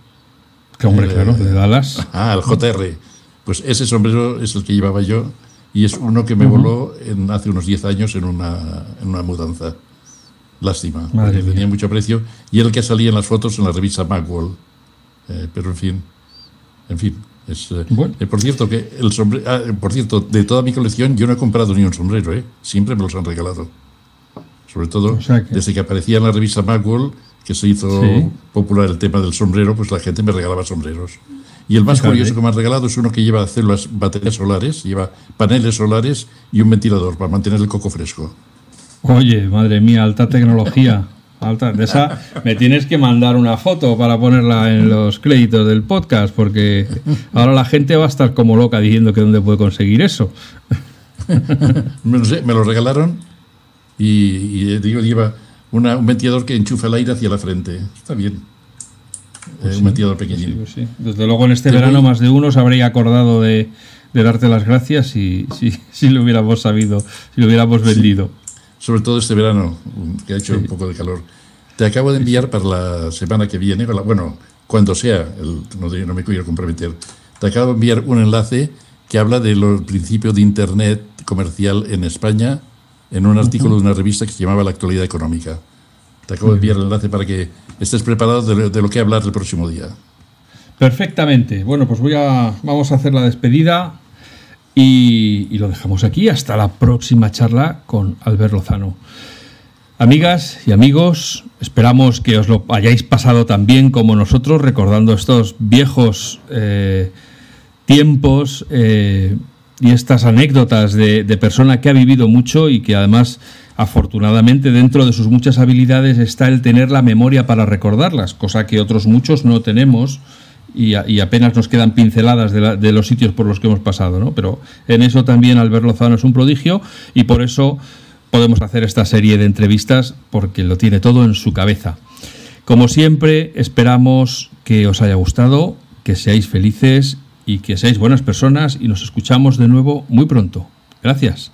[SPEAKER 2] qué hombre, eh, claro, de Dallas. Ah, el JR. Pues ese sombrero es el que llevaba yo y es uno que me voló hace unos 10 años en una, en una mudanza. Lástima, tenía mucho precio y el que salía en las fotos en la revista Magwall eh, pero en fin, en fin. Es, eh, bueno. por cierto, que el sombrero, ah, por cierto, de toda mi colección yo no he comprado ni un sombrero, siempre me los han regalado sobre todo desde que aparecía en la revista Magwell, que se hizo popular el tema del sombrero, pues la gente me regalaba sombreros. Y el más curioso que me han regalado es uno que lleva células, baterías solares, lleva paneles solares y un ventilador para mantener el coco fresco.
[SPEAKER 1] Oye, madre mía, alta tecnología. Alta, de esa me tienes que mandar una foto para ponerla en los créditos del podcast, porque ahora la gente va a estar como loca diciendo que dónde puede conseguir eso. No sé, me lo regalaron y, eh, digo, lleva un
[SPEAKER 2] ventilador que enchufa el aire hacia la frente. Está bien. ...es pues eh, un ventilador pequeñito. Pues Desde luego en este verano
[SPEAKER 1] más de uno se habría acordado de, de darte las gracias si, si, lo hubiéramos sabido, si lo hubiéramos vendido.
[SPEAKER 2] Sobre todo este verano, que ha hecho un poco de calor. Te acabo de enviar para la semana que viene, bueno, cuando sea, no, no, me quiero comprometer, te acabo de enviar un enlace que habla de principio de Internet comercial en España en un artículo de una revista que se llamaba La Actualidad Económica. Te acabo de enviar el enlace para que estés preparado de, lo que hablar el próximo día.
[SPEAKER 1] Perfectamente. Bueno, pues voy a, vamos a hacer la despedida y, lo dejamos aquí. Hasta la próxima charla con Albert Lozano. Amigas y amigos, esperamos que os lo hayáis pasado tan bien como nosotros, recordando estos viejos eh, tiempos. Eh, y estas anécdotas de, persona que ha vivido mucho y que además afortunadamente dentro de sus muchas habilidades está el tener la memoria para recordarlas, cosa que otros muchos no tenemos y, apenas nos quedan pinceladas de, los sitios por los que hemos pasado, ¿no? Pero en eso también Albert Lozano es un prodigio y por eso podemos hacer esta serie de entrevistas porque lo tiene todo en su cabeza. Como siempre, esperamos que os haya gustado, que seáis felices y que seáis buenas personas y nos escuchamos de nuevo muy pronto. Gracias.